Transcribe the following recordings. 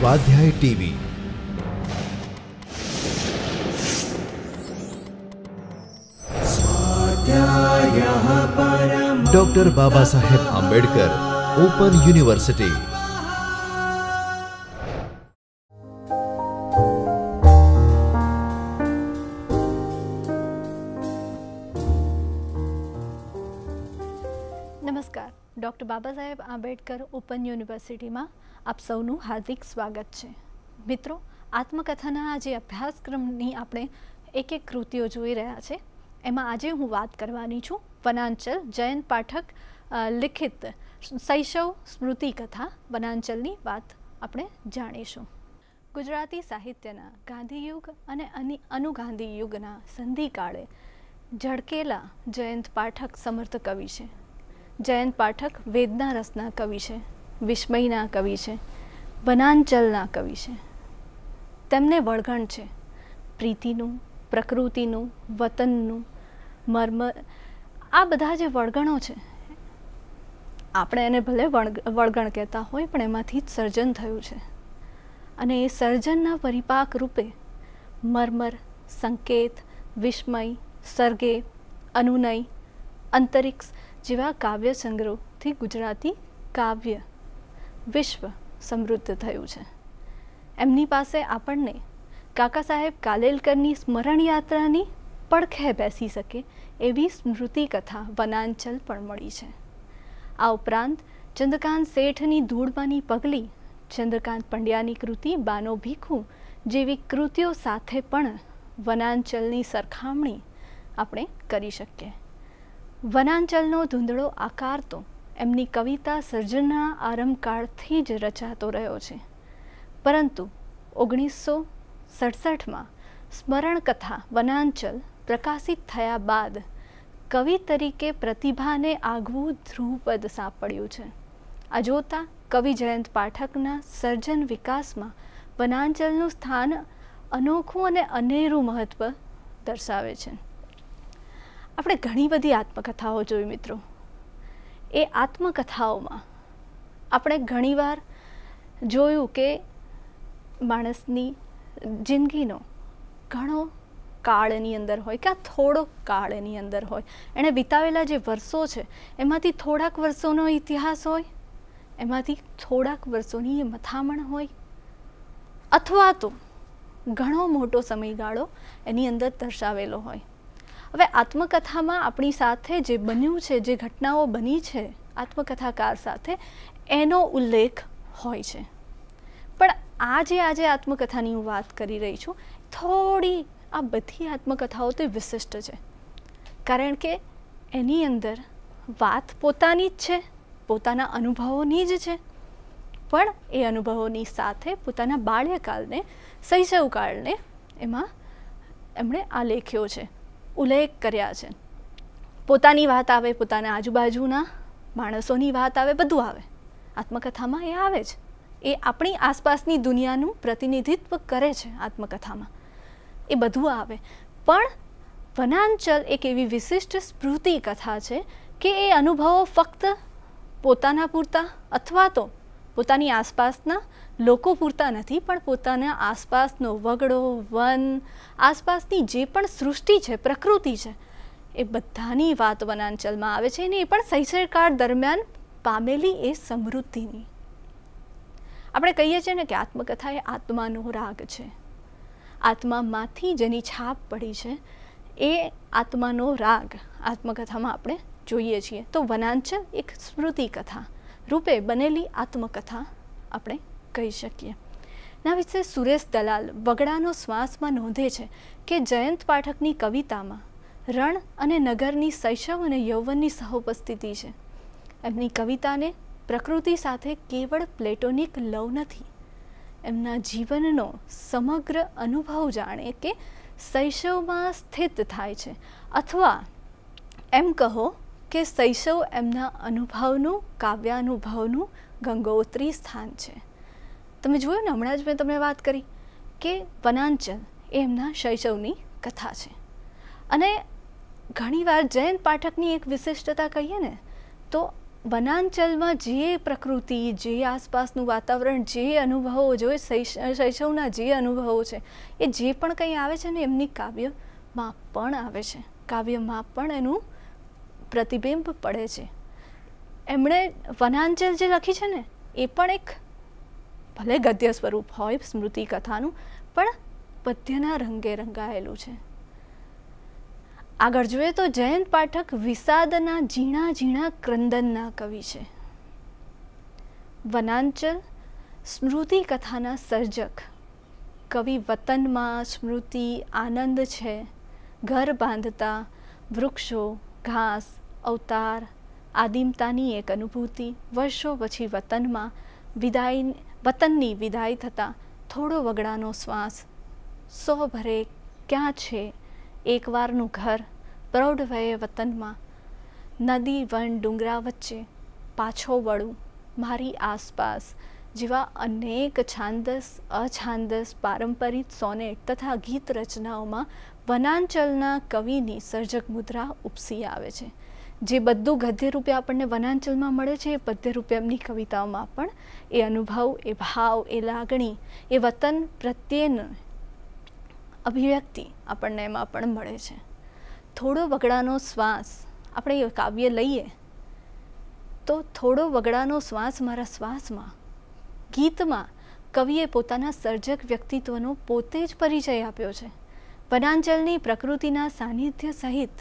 स्वाध्याय TV doctor Baba Saheb Ambedkar open university Baba Saheb Ambedkar open યુનિવર્સિટીમાં આપ સૌનું હાર્દિક સ્વાગત છે મિત્રો આત્મકથાના આજે અભ્યાસક્રમની આપણે એક એક કૃતિઓ જોઈ રહ્યા છે એમાં આજે હું વાત કરવાની છું વનાંચલ જયંત પાઠક લિખિત શૈશવ સ્મૃતિ કથા વનાંચલની વાત આપણે જાણીશું ગુજરાતી સાહિત્યના ગાંધીયુગ અને અનુગાંધી યુગના સંધિકાળે ઝડકેલા જયંત પાઠક સમર્થ કવિ છે જયંત પાઠક વેદના રસના કવિ છે વિસ્મયના કવિ છે વનાંચલના કવિ છે તેમને વળગણ છે પ્રીતિનું પ્રકૃતિનું વતનનું મર્મ આ બધા જે વળગણો છે આપણે એને ભલે વળગણ કહેતા હોય પણ એમાંથી જ સર્જન થયું છે અને એ સર્જનના પરિપાક રૂપે મર્મર સંકેત વિસ્મય સર્ગે અનુનય અંતરિક્ષ જેવા કાવ્ય સંગ્રહથી ગુજરાતી કાવ્ય વિશ્વ સમૃદ્ધ થયું છે એમની પાસે આપણને કાકા સાહેબ કાલેલકરની સ્મરણ યાત્રાની પડખે બેસી શકે એવી સ્મૃતિ કથા વનાંચલ પણ મળી છે આ ઉપરાંત ચંદ્રકાંત શેઠની ધૂળમાંની પગલી ચંદ્રકાંત પંડ્યાની કૃતિ બાનો ભીખું જેવી કૃતિઓ સાથે પણ વનાંચલની સરખામણી આપણે કરી શકીએ વનાંચલનો ધૂંધળો આકાર તો એમની કવિતા સર્જનના આરંભકાળથી જ રચાતો રહ્યો છે પરંતુ ઓગણીસો સડસઠમાં સ્મરણકથા વનાંચલ પ્રકાશિત થયા બાદ કવિ તરીકે પ્રતિભાને આગવું ધ્રુવપદ સાંપડ્યું છે આ જોતાં કવિ જયંત પાઠકના સર્જન વિકાસમાં વનાંચલનું સ્થાન અનોખું અને અનેરું મહત્ત્વ દર્શાવે છે આપણે ઘણી બધી આત્મકથાઓ જોઈ મિત્રો એ આત્મકથાઓમાં આપણે ઘણીવાર જોયું કે માણસની જિંદગીનો ઘણો કાળની અંદર હોય કે આ થોડો કાળની અંદર હોય એણે વિતાવેલા જે વર્ષો છે એમાંથી થોડાક વર્ષોનો ઇતિહાસ હોય એમાંથી થોડાક વર્ષોની એ મથામણ હોય અથવા તો ઘણો મોટો સમયગાળો એની અંદર દર્શાવેલો હોય હવે આત્મકથામાં આપણી સાથે જે બન્યું છે જે ઘટનાઓ બની છે આત્મકથાકાર સાથે એનો ઉલ્લેખ હોય છે પણ આજે આજે આત્મકથાની હું વાત કરી રહી છું થોડી આ બધી આત્મકથાઓ તે વિશિષ્ટ છે કારણ કે એની અંદર વાત પોતાની જ છે પોતાના અનુભવોની જ છે પણ એ અનુભવોની સાથે પોતાના બાળ્યકાળને શૈશવકાળને એમાં એમણે આ લેખ્યો છે ઉલ્લેખ કર્યા છે પોતાની વાત આવે પોતાના આજુબાજુના માણસોની વાત આવે બધું આવે આત્મકથામાં એ આવે જ એ આપણી આસપાસની દુનિયાનું પ્રતિનિધિત્વ કરે છે આત્મકથામાં એ બધું આવે પણ વનાંચલ એક એવી વિશિષ્ટ સ્મૃતિ કથા છે કે એ અનુભવો ફક્ત પોતાના પૂરતા અથવા તો પોતાની આસપાસના લોકો પૂરતા નથી પણ પોતાના આસપાસનો વગડો વન આસપાસની જે પણ સૃષ્ટિ છે પ્રકૃતિ છે એ બધાની વાત વનાંચલમાં આવે છે અને એ પણ શૈક્ષણકાળ દરમિયાન પામેલી એ સમૃદ્ધિની આપણે કહીએ છીએ ને કે આત્મકથા એ આત્માનો રાગ છે આત્મામાંથી જેની છાપ પડી છે એ આત્માનો રાગ આત્મકથામાં આપણે જોઈએ છીએ તો વનાંચલ એક સ્મૃતિ કથા રૂપે બનેલી આત્મકથા આપણે કહી શકીએ ના વિશે સુરેશ દલાલ વગડાનો શ્વાસમાં નોંધે છે કે જયંત પાઠકની કવિતામાં રણ અને નગરની શૈશવ અને યૌવનની સહોપસ્થિતિ છે એમની કવિતાને પ્રકૃતિ સાથે કેવળ પ્લેટોનિક લવ નથી એમના જીવનનો સમગ્ર અનુભવ જાણે કે શૈશવમાં સ્થિત થાય છે અથવા એમ કહો કે શૈશવ એમના અનુભવનું કાવ્યાનુભવનું ગંગોત્રી સ્થાન છે તમે જોયું ને હમણાં જ મેં તમને વાત કરી કે વનાંચલ એ એમના શૈશવની કથા છે અને ઘણીવાર જૈન પાઠકની એક વિશિષ્ટતા કહીએ ને તો વનાંચલમાં જે પ્રકૃતિ જે આસપાસનું વાતાવરણ જે અનુભવો જોઈએ શૈશવના જે અનુભવો છે એ જે પણ કંઈ આવે છે ને એમની કાવ્યમાં પણ આવે છે કાવ્યમાં પણ એનું પ્રતિબિંબ પડે છે એમણે વનાંચલ જે લખી છે ને એ પણ એક ભલે ગદ્ય સ્વરૂપ હોય સ્મૃતિ કથાનું પણ પદ્યના રંગે રંગાયેલું છે આગળ જોઈએ તો જયંત પાઠક વિષાદના ઝીણા ઝીણા ક્રંદનના કવિ છે વનાંચલ સ્મૃતિ કથાના સર્જક કવિ વતનમાં સ્મૃતિ આનંદ છે ઘર બાંધતા વૃક્ષો ઘાસ અવતાર આદિમતાની એક અનુભૂતિ વર્ષો પછી વતનમાં વિદાય વતનની વિદાય થતાં થોડો વગડાનો શ્વાસ સો ભરે ક્યાં છે એકવારનું ઘર પ્રૌઢ વયે વતનમાં નદી વન ડુંગરા વચ્ચે પાછો વળું મારી આસપાસ જેવા અનેક છાંદસ અછાંદસ પારંપરિક સોનેટ તથા ગીત રચનાઓમાં વનાંચલના કવિની સર્જક મુદ્રા ઉપસી આવે છે જે બધું ગદ્ય રૂપે આપણને વનાંચલમાં મળે છે એ પદ્ય રૂપે એમની કવિતાઓમાં પણ એ અનુભવ એ ભાવ એ લાગણી એ વતન પ્રત્યેનો અભિવ્યક્તિ આપણને એમાં પણ મળે છે થોડો વગડાનો શ્વાસ આપણે એ કાવ્ય લઈએ તો થોડો વગડાનો શ્વાસ મારા શ્વાસમાં ગીતમાં કવિએ પોતાના સર્જક વ્યક્તિત્વનો પોતે જ પરિચય આપ્યો છે વનાંચલની પ્રકૃતિના સાનિધ્ય સહિત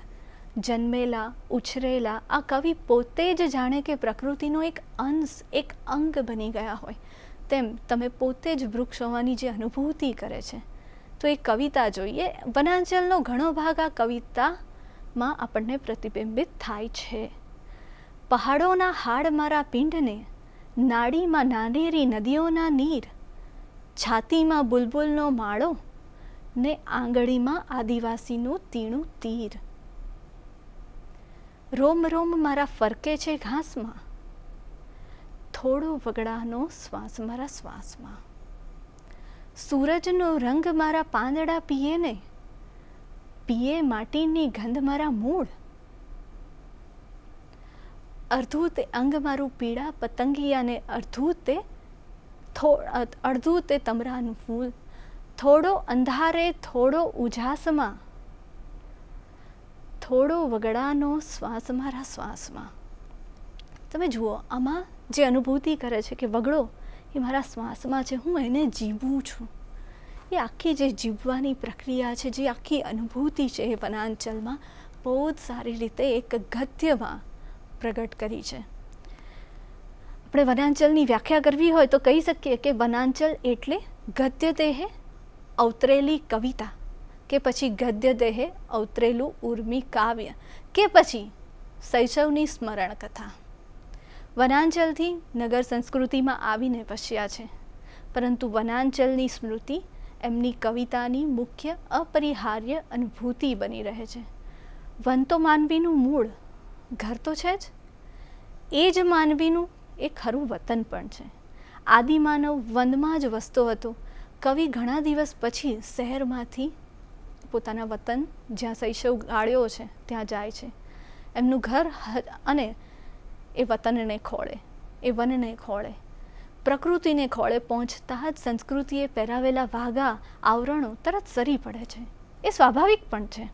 જન્મેલા ઉછરેલા આ કવિ પોતે જ જાણે કે પ્રકૃતિનો એક અંશ એક અંગ બની ગયા હોય તેમ તમે પોતે જ વૃક્ષ હોવાની જે અનુભૂતિ કરે છે તો એ કવિતા જોઈએ વનાંચલનો ઘણો ભાગ આ કવિતામાં આપણને પ્રતિબિંબિત થાય છે પહાડોના હાડ મારા પિંડને નાડીમાં નાનેરી નદીઓના નીર છાતીમાં બુલબુલનો માળો ને આંગળીમાં આદિવાસીનું તીણું તીર રોમ રોમ મારા ફરકે છે ઘાસમાં થોડો વગડાનો શ્વાસ મારા શ્વાસમાં સૂરજનો રંગ મારા પાંદડા પીએ ને પીએ માટીની ગંધ મારા મૂળ અડધું તે અંગ મારું પીળા પતંગિયાને અડધું તે અડધું તે તમરાનું ફૂલ થોડો અંધારે થોડો ઉજાસમાં થોડો વગડાનો શ્વાસ મારા શ્વાસમાં તમે જુઓ આમાં જે અનુભૂતિ કરે છે કે વગડો એ મારા શ્વાસમાં છે હું એને જીવું છું એ આખી જે જીવવાની પ્રક્રિયા છે જે આખી અનુભૂતિ છે એ વનાંચલમાં બહુ જ સારી રીતે એક ગદ્યમાં પ્રગટ કરી છે આપણે વનાંચલની વ્યાખ્યા કરવી હોય તો કહી શકીએ કે વનાંચલ એટલે ગદ્ય દેહે અવતરેલી કવિતા કે પછી ગદ્ય દેહે અવતરેલું ઉર્મી કાવ્ય કે પછી શૈશવની સ્મરણ કથા વનાંચલથી નગર સંસ્કૃતિમાં આવીને વસ્યા છે પરંતુ વનાંચલની સ્મૃતિ એમની કવિતાની મુખ્ય અપરિહાર્ય અનુભૂતિ બની રહે છે વન તો માનવીનું મૂળ ઘર તો છે જ એ જ માનવીનું એ ખરું વતન પણ છે આદિમાનવ વનમાં જ વસતો હતો કવિ ઘણા દિવસ પછી શહેરમાંથી પોતાના વતન જ્યાં શૈશવ ગાળ્યો છે ત્યાં જાય છે એમનું ઘર અને એ વતનને ખોળે એ વનને ખોળે પ્રકૃતિને ખોળે પહોંચતા જ સંસ્કૃતિએ પહેરાવેલા વાઘા આવરણો તરત સરી પડે છે એ સ્વાભાવિક પણ છે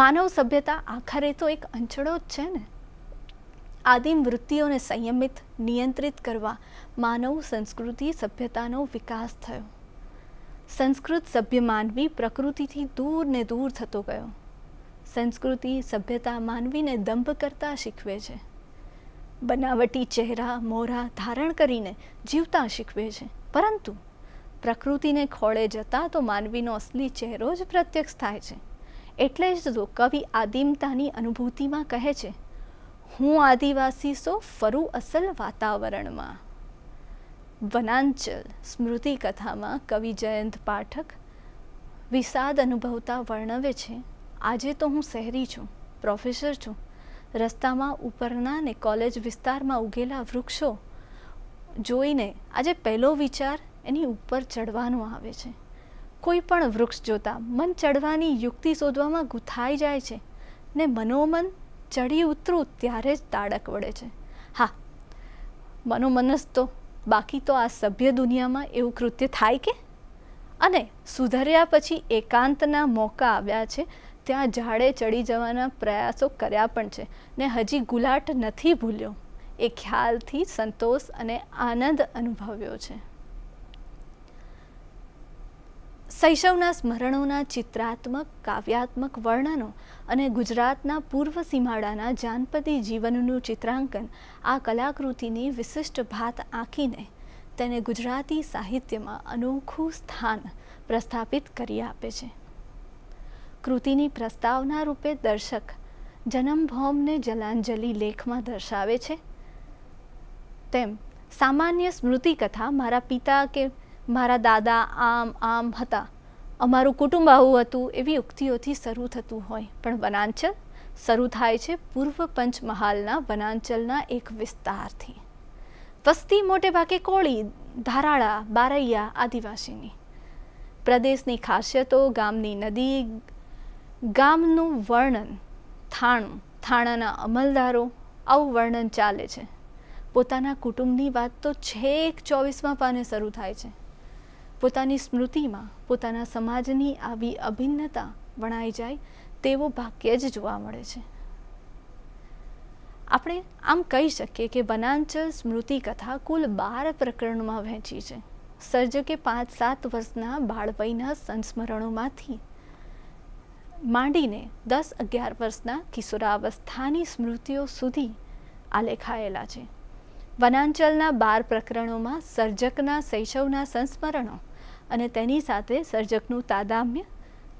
માનવ સભ્યતા આખરે તો એક અંચળો જ છે ને આદિમ વૃત્તિઓને સંયમિત નિયંત્રિત કરવા માનવ સંસ્કૃતિ સભ્યતાનો વિકાસ થયો સંસ્કૃત સભ્ય માનવી પ્રકૃતિથી દૂર ને દૂર થતો ગયો સંસ્કૃતિ સભ્યતા માનવીને દંભ કરતા શીખવે છે બનાવટી ચહેરા મોરા ધારણ કરીને જીવતા શીખવે છે પરંતુ પ્રકૃતિને ખોળે જતા તો માનવીનો અસલી ચહેરો જ પ્રત્યક્ષ થાય છે એટલે જ તો કવિ આદિમતાની અનુભૂતિમાં કહે છે હું આદિવાસી સો ફરું અસલ વાતાવરણમાં વનાંચલ સ્મૃતિ કથામાં કવિ જયંત પાઠક વિષાદ અનુભવતા વર્ણવે છે આજે તો હું શહેરી છું પ્રોફેસર છું રસ્તામાં ઉપરના ને કોલેજ વિસ્તારમાં ઉગેલા વૃક્ષો જોઈને આજે પહેલો વિચાર એની ઉપર ચડવાનો આવે છે કોઈ પણ વૃક્ષ જોતાં મન ચડવાની યુક્તિ શોધવામાં ગૂંથાઈ જાય છે ને મનોમન ચડી ઉતરું ત્યારે જ તાડક વળે છે હા મનોમનસ તો બાકી તો આ સભ્ય દુનિયામાં એવું કૃત્ય થાય કે અને સુધર્યા પછી એકાંતના મોકા આવ્યા છે ત્યાં ઝાડે ચડી જવાના પ્રયાસો કર્યા પણ છે ને હજી ગુલાટ નથી ભૂલ્યો એ ખ્યાલથી સંતોષ અને આનંદ અનુભવ્યો છે શૈશવના સ્મરણોના ચિત્રાત્મક કાવ્યાત્મક વર્ણનો અને ગુજરાતના પૂર્વ સીમાડાના જાનપદી જીવનનું ચિત્રાંકન આ કલાકૃતિની વિશિષ્ટ ભાત આંખીને તેને ગુજરાતી સાહિત્યમાં અનોખું સ્થાન પ્રસ્થાપિત કરી આપે છે કૃતિની પ્રસ્તાવના રૂપે દર્શક જનમભૌમને જલાંજલિ લેખમાં દર્શાવે છે તેમ સામાન્ય સ્મૃતિકથા મારા પિતા કે મારા દાદા આમ આમ હતા અમારું કુટુંબ આવું હતું એવી ઉક્તિઓથી શરૂ થતું હોય પણ વનાંચલ શરૂ થાય છે પૂર્વ પંચમહાલના વનાંચલના એક વિસ્તારથી વસ્તી મોટે ભાગે કોળી ધારાળા બારૈયા આદિવાસીની પ્રદેશની ખાસિયતો ગામની નદી ગામનું વર્ણન થાણું થાણાના અમલદારો આવું વર્ણન ચાલે છે પોતાના કુટુંબની વાત તો છેક ચોવીસમાં પાને શરૂ થાય છે પોતાની સ્મૃતિમાં પોતાના સમાજની આવી અભિન્નતા વણાઈ જાય તેવો ભાગ્ય જ જોવા મળે છે આપણે આમ કહી શકીએ કે વનાંચલ સ્મૃતિ કથા કુલ બાર પ્રકરણમાં વહેંચી છે સર્જકે પાંચ સાત વર્ષના બાળપયના સંસ્મરણોમાંથી માંડીને દસ અગિયાર વર્ષના કિશોરાવસ્થાની સ્મૃતિઓ સુધી આલેખાયેલા છે વનાંચલના બાર પ્રકરણોમાં સર્જકના શૈશવના સંસ્મરણો અને તેની સાથે સર્જકનું તાદામ્ય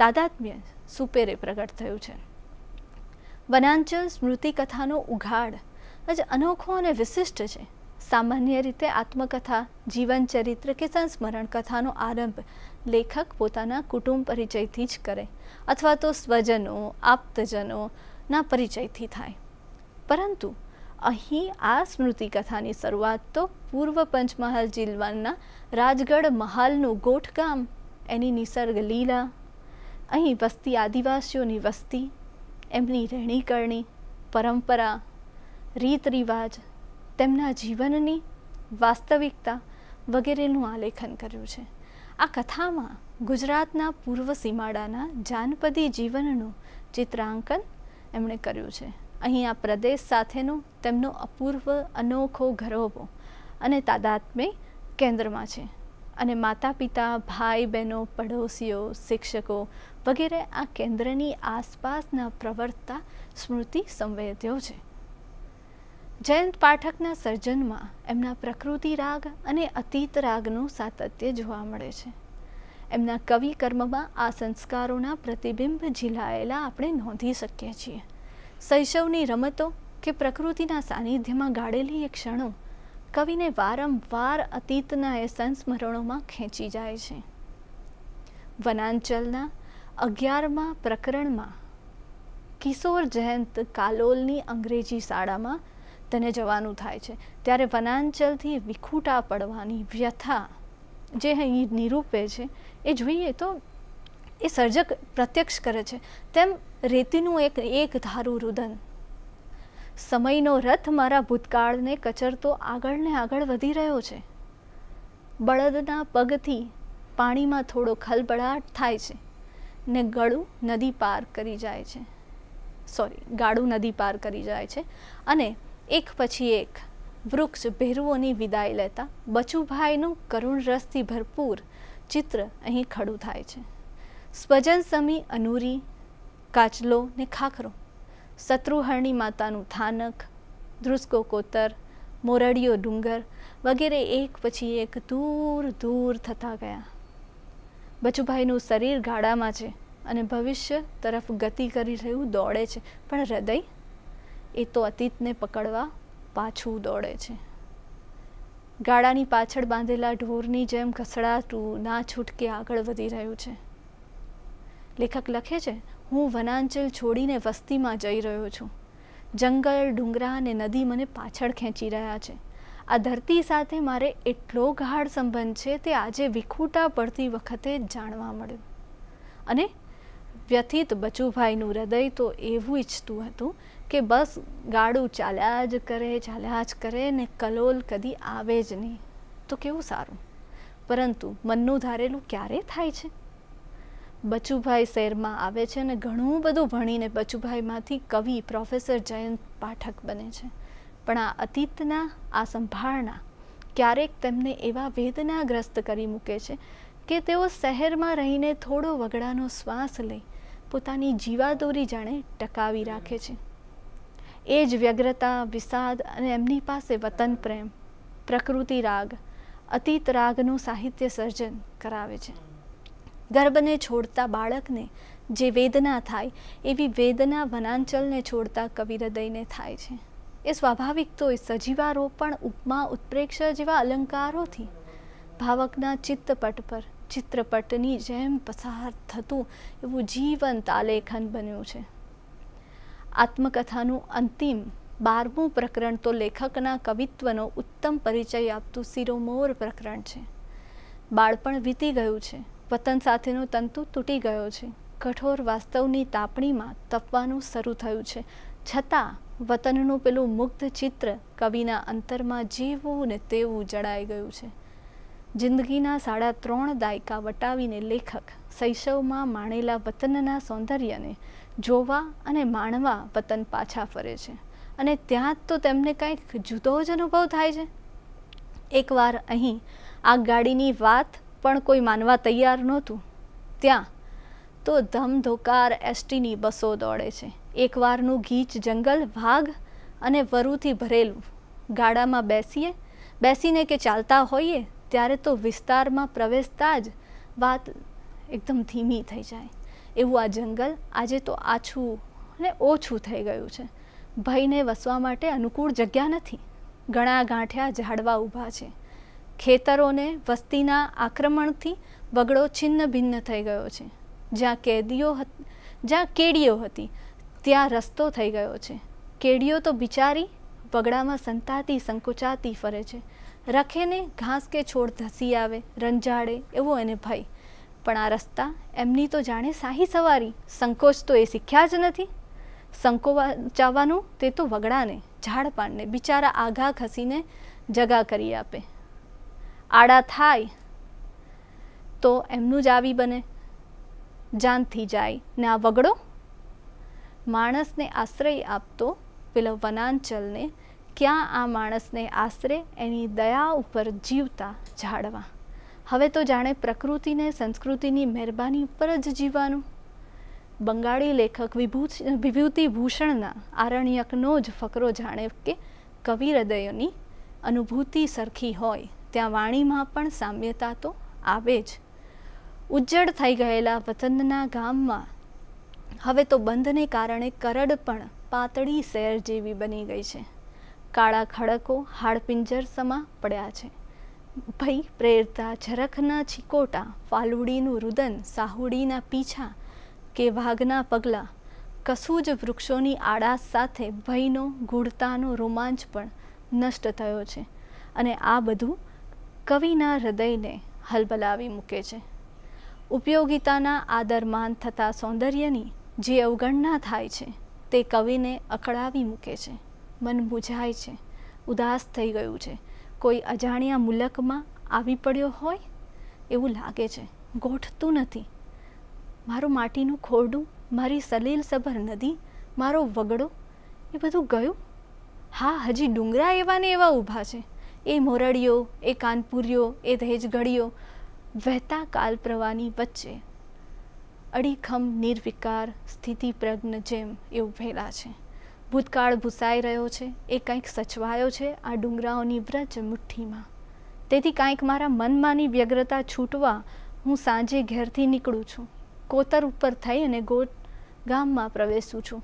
તાદાત્મ્ય સુપેરે પ્રગટ થયું છે વનાંચલ સ્મૃતિકથાનો ઉઘાડ જ અનોખો અને વિશિષ્ટ છે સામાન્ય રીતે આત્મકથા જીવનચરિત્ર કે સંસ્મરણ કથાનો આરંભ લેખક પોતાના કુટુંબ પરિચયથી જ કરે અથવા તો સ્વજનો આપ્તજનોના પરિચયથી થાય પરંતુ અહીં આ સ્મૃતિકથાની શરૂઆત તો પૂર્વ પંચમહાલ જિલ્લાના રાજગઢ મહાલનું ગોઠ એની નિસર્ગ લીલા અહીં વસ્તી આદિવાસીઓની વસ્તી એમની રહેણીકરણી પરંપરા રીત રિવાજ તેમના જીવનની વાસ્તવિકતા વગેરેનું આલેખન કર્યું છે આ કથામાં ગુજરાતના પૂર્વ સીમાડાના જાનપદી જીવનનું ચિત્રાંકન એમણે કર્યું છે અહીં આ પ્રદેશ સાથેનો તેમનો અપૂર્વ અનોખો ગરવો અને તાદાત્મ્ય કેન્દ્રમાં છે અને માતા પિતા ભાઈ બહેનો પડોશીઓ શિક્ષકો વગેરે આ કેન્દ્રની આસપાસના પ્રવર્તતા સ્મૃતિ સંવેદ્યો છે જયંત પાઠકના સર્જનમાં એમના પ્રકૃતિ રાગ અને અતીત રાગનું સાતત્ય જોવા મળે છે એમના કવિ કર્મમાં આ સંસ્કારોના પ્રતિબિંબ ઝીલાયેલા આપણે નોંધી શકીએ છીએ શૈશવની રમતો કે પ્રકૃતિના સાનિધ્યમાં ગાળેલી એ ક્ષણો કવિને વારંવાર અતીતના એ સંસ્મરણોમાં ખેંચી જાય છે વનાંચલના અગિયારમાં પ્રકરણમાં કિશોર જયંત કાલોલની અંગ્રેજી શાળામાં તને જવાનું થાય છે ત્યારે વનાંચલથી વિખૂટા પડવાની વ્યથા જે અહીં નિરૂપે છે એ જોઈએ તો એ સર્જક પ્રત્યક્ષ કરે છે તેમ રેતીનું એક એક ધારું રુદન સમયનો રથ મારા ભૂતકાળને કચરતો આગળ ને આગળ વધી રહ્યો છે બળદના પગથી પાણીમાં થોડો ખલબળાટ થાય છે ને ગળું નદી પાર કરી જાય છે સોરી ગાળું નદી પાર કરી જાય છે અને એક પછી એક વૃક્ષ ભેરુઓની વિદાય લેતા બચુભાઈનું કરુણ રસથી ભરપૂર ચિત્ર અહીં ખડું થાય છે સ્વજન સમી અનુરી કાચલો ને ખાખરો શત્રુહરણી માતાનું થાનક ધ્રુસકો કોતર મોરડીયો ડુંગર વગેરે એક પછી એક દૂર દૂર થતા ગયા બચુભાઈનું શરીર ગાડામાં છે અને ભવિષ્ય તરફ ગતિ કરી રહ્યું દોડે છે પણ હૃદય એ તો અતીતને પકડવા પાછું દોડે છે ગાડાની પાછળ બાંધેલા ઢોરની જેમ ઘસડાતું ના છૂટકે આગળ વધી રહ્યું છે લેખક લખે છે હું વનાંચલ છોડીને વસ્તીમાં જઈ રહ્યો છું જંગલ ડુંગરા અને નદી મને પાછળ ખેંચી રહ્યા છે આ ધરતી સાથે મારે એટલો ગાઢ સંબંધ છે તે આજે વિખૂટા પડતી વખતે જાણવા મળ્યું અને વ્યથિત બચુભાઈનું હૃદય તો એવું ઈચ્છતું હતું કે બસ ગાડું ચાલ્યા જ કરે ચાલ્યા જ કરે ને કલોલ કદી આવે જ નહીં તો કેવું સારું પરંતુ મનનું ધારેલું ક્યારે થાય છે બચુભાઈ શહેરમાં આવે છે અને ઘણું બધું ભણીને બચુભાઈમાંથી કવિ પ્રોફેસર જયંત પાઠક બને છે પણ આ અતીતના આ સંભાળના ક્યારેક તેમને એવા વેદનાગ્રસ્ત કરી મૂકે છે કે તેઓ શહેરમાં રહીને થોડો વગડાનો શ્વાસ લઈ પોતાની જીવાદોરી જાણે ટકાવી રાખે છે એ જ વ્યગ્રતા વિષાદ અને એમની પાસે વતન પ્રેમ પ્રકૃતિ રાગ અતીત રાગનું સાહિત્ય સર્જન કરાવે છે ગર્ભને છોડતા બાળકને જે વેદના થાય એવી વેદના વનાંચલને છોડતા કવિ હૃદયને થાય છે એ સ્વાભાવિક તો એ સજીવારોપ પણ ઉપમા ઉત્પ્રેક્ષ જેવા અલંકારોથી ભાવકના ચિત્તપટ પર ચિત્રપટની જેમ પસાર થતું એવું જીવંત આલેખન બન્યું છે આત્મકથાનું અંતિમ બારમું પ્રકરણ તો લેખકના કવિત્વનો ઉત્તમ પરિચય આપતું શિરોમોર પ્રકરણ છે બાળપણ વીતી ગયું છે વતન સાથેનો તંતુ તૂટી ગયો છે કઠોર વાસ્તવની તાપણીમાં તપવાનું શરૂ થયું છે છતાં વતનનું પેલું મુગ્ધ ચિત્ર કવિના અંતરમાં જેવું ને તેવું જડાઈ ગયું છે જિંદગીના સાડા ત્રણ દાયકા વટાવીને લેખક શૈશવમાં માણેલા વતનના સૌંદર્યને જોવા અને માણવા વતન પાછા ફરે છે અને ત્યાં જ તો તેમને કંઈક જુદો જ અનુભવ થાય છે એકવાર અહીં આ ગાડીની વાત પણ કોઈ માનવા તૈયાર નહોતું ત્યાં તો ધમધોકાર એસટીની બસો દોડે છે એકવારનું ગીચ જંગલ વાઘ અને વરુથી ભરેલું ગાડામાં બેસીએ બેસીને કે ચાલતા હોઈએ ત્યારે તો વિસ્તારમાં પ્રવેશતા જ વાત એકદમ ધીમી થઈ જાય એવું આ જંગલ આજે તો આછું ને ઓછું થઈ ગયું છે ભયને વસવા માટે અનુકૂળ જગ્યા નથી ઘણા ગાંઠ્યા ઝાડવા ઊભા છે ખેતરોને વસ્તીના આક્રમણથી વગડો છિન્ન ભિન્ન થઈ ગયો છે જ્યાં કેદીઓ જ્યાં કેડીઓ હતી ત્યાં રસ્તો થઈ ગયો છે કેડીઓ તો બિચારી વગડામાં સંતાતી સંકોચાતી ફરે છે રખેને ઘાસ કે છોડ ધસી આવે રંજાડે એવો એને ભય પણ આ રસ્તા એમની તો જાણે શાહી સવારી સંકોચ તો એ શીખ્યા જ નથી સંકોચાવાનું તે તો વગડાને ઝાડપાનને બિચારા આઘા ખસીને જગા કરી આપે આડા થાય તો એમનું જ આવી બને જાનથી જાય ને આ વગડો માણસને આશ્રય આપતો પેલો વનાંચલને ક્યાં આ માણસને આશરે એની દયા ઉપર જીવતા જાળવા હવે તો જાણે પ્રકૃતિને સંસ્કૃતિની મહેરબાની ઉપર જ જીવવાનું બંગાળી લેખક વિભૂતિભૂષણના આરણ્યકનો જ ફકરો જાણે કે કવિ હૃદયોની અનુભૂતિ સરખી હોય ત્યાં વાણીમાં પણ સામ્યતા તો આવે જ ઉજ્જડ થઈ ગયેલા વતનના ગામમાં હવે તો બંધને કારણે કરડ પણ પાતળી શેર જેવી બની ગઈ છે કાળા ખડકો હાડપિંજર સમા પડ્યા છે ભય પ્રેરતા ઝરખના છીકોટા ફાલુડીનું રુદન સાહુડીના પીછા કે વાઘના પગલાં કશું જ વૃક્ષોની આડાશ સાથે ભયનો ગૂઢતાનો રોમાંચ પણ નષ્ટ થયો છે અને આ બધું કવિના હૃદયને હલબલાવી મૂકે છે ઉપયોગિતાના આદરમાન થતા સૌંદર્યની જે અવગણના થાય છે તે કવિને અકળાવી મૂકે છે મન મૂંઝાય છે ઉદાસ થઈ ગયું છે કોઈ અજાણ્યા મુલકમાં આવી પડ્યો હોય એવું લાગે છે ગોઠતું નથી મારું માટીનું ખોરડું મારી સલીલ સભર નદી મારો વગડો એ બધું ગયું હા હજી ડુંગરા એવા ને એવા ઊભા છે એ મોરડીઓ એ કાનપુરીઓ એ દહેજ દહેજગડીઓ વહેતા કાલ પ્રવાહની વચ્ચે અડીખમ નિર્વિકાર સ્થિતિ પ્રજ્ઞ જેમ એ ઉભેલા છે ભૂતકાળ ભૂસાઈ રહ્યો છે એ કંઈક સચવાયો છે આ ડુંગરાઓની વ્રજ મુઠ્ઠીમાં તેથી કાંઈક મારા મનમાંની વ્યગ્રતા છૂટવા હું સાંજે ઘેરથી નીકળું છું કોતર ઉપર થઈ અને ગોટ ગામમાં પ્રવેશું છું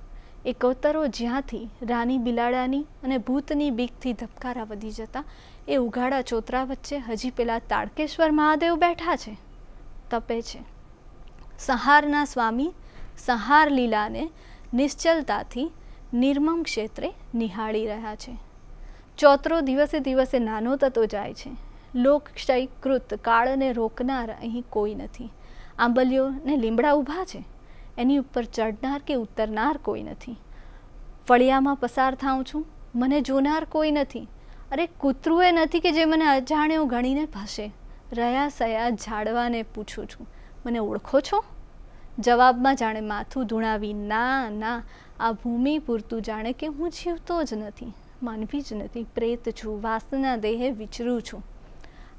એ કોતરો જ્યાંથી રાની બિલાડાની અને ભૂતની બીકથી ધબકારા વધી જતા એ ઉઘાડા ચોતરા વચ્ચે હજી પેલા તાળકેશ્વર મહાદેવ બેઠા છે તપે છે સંહારના સ્વામી સંહાર લીલાને નિશ્ચલતાથી નિર્મમ ક્ષેત્રે નિહાળી રહ્યા છે ચોતરો દિવસે દિવસે નાનો થતો જાય છે લોકક્ષયકૃત કાળને રોકનાર અહીં કોઈ નથી આંબલીઓને લીમડા ઊભા છે એની ઉપર ચડનાર કે ઉતરનાર કોઈ નથી ફળિયામાં પસાર થાઉં છું મને જોનાર કોઈ નથી અરે કૂતરું એ નથી કે જે મને અજાણ્યો ગણીને ભાષે રહ્યા સયા ઝાડવાને પૂછું છું મને ઓળખો છો જવાબમાં જાણે માથું ધૂણાવી ના ના આ ભૂમિ પૂરતું જાણે કે હું જીવતો જ નથી માનવી જ નથી પ્રેત છું વાસના દેહે વિચરું છું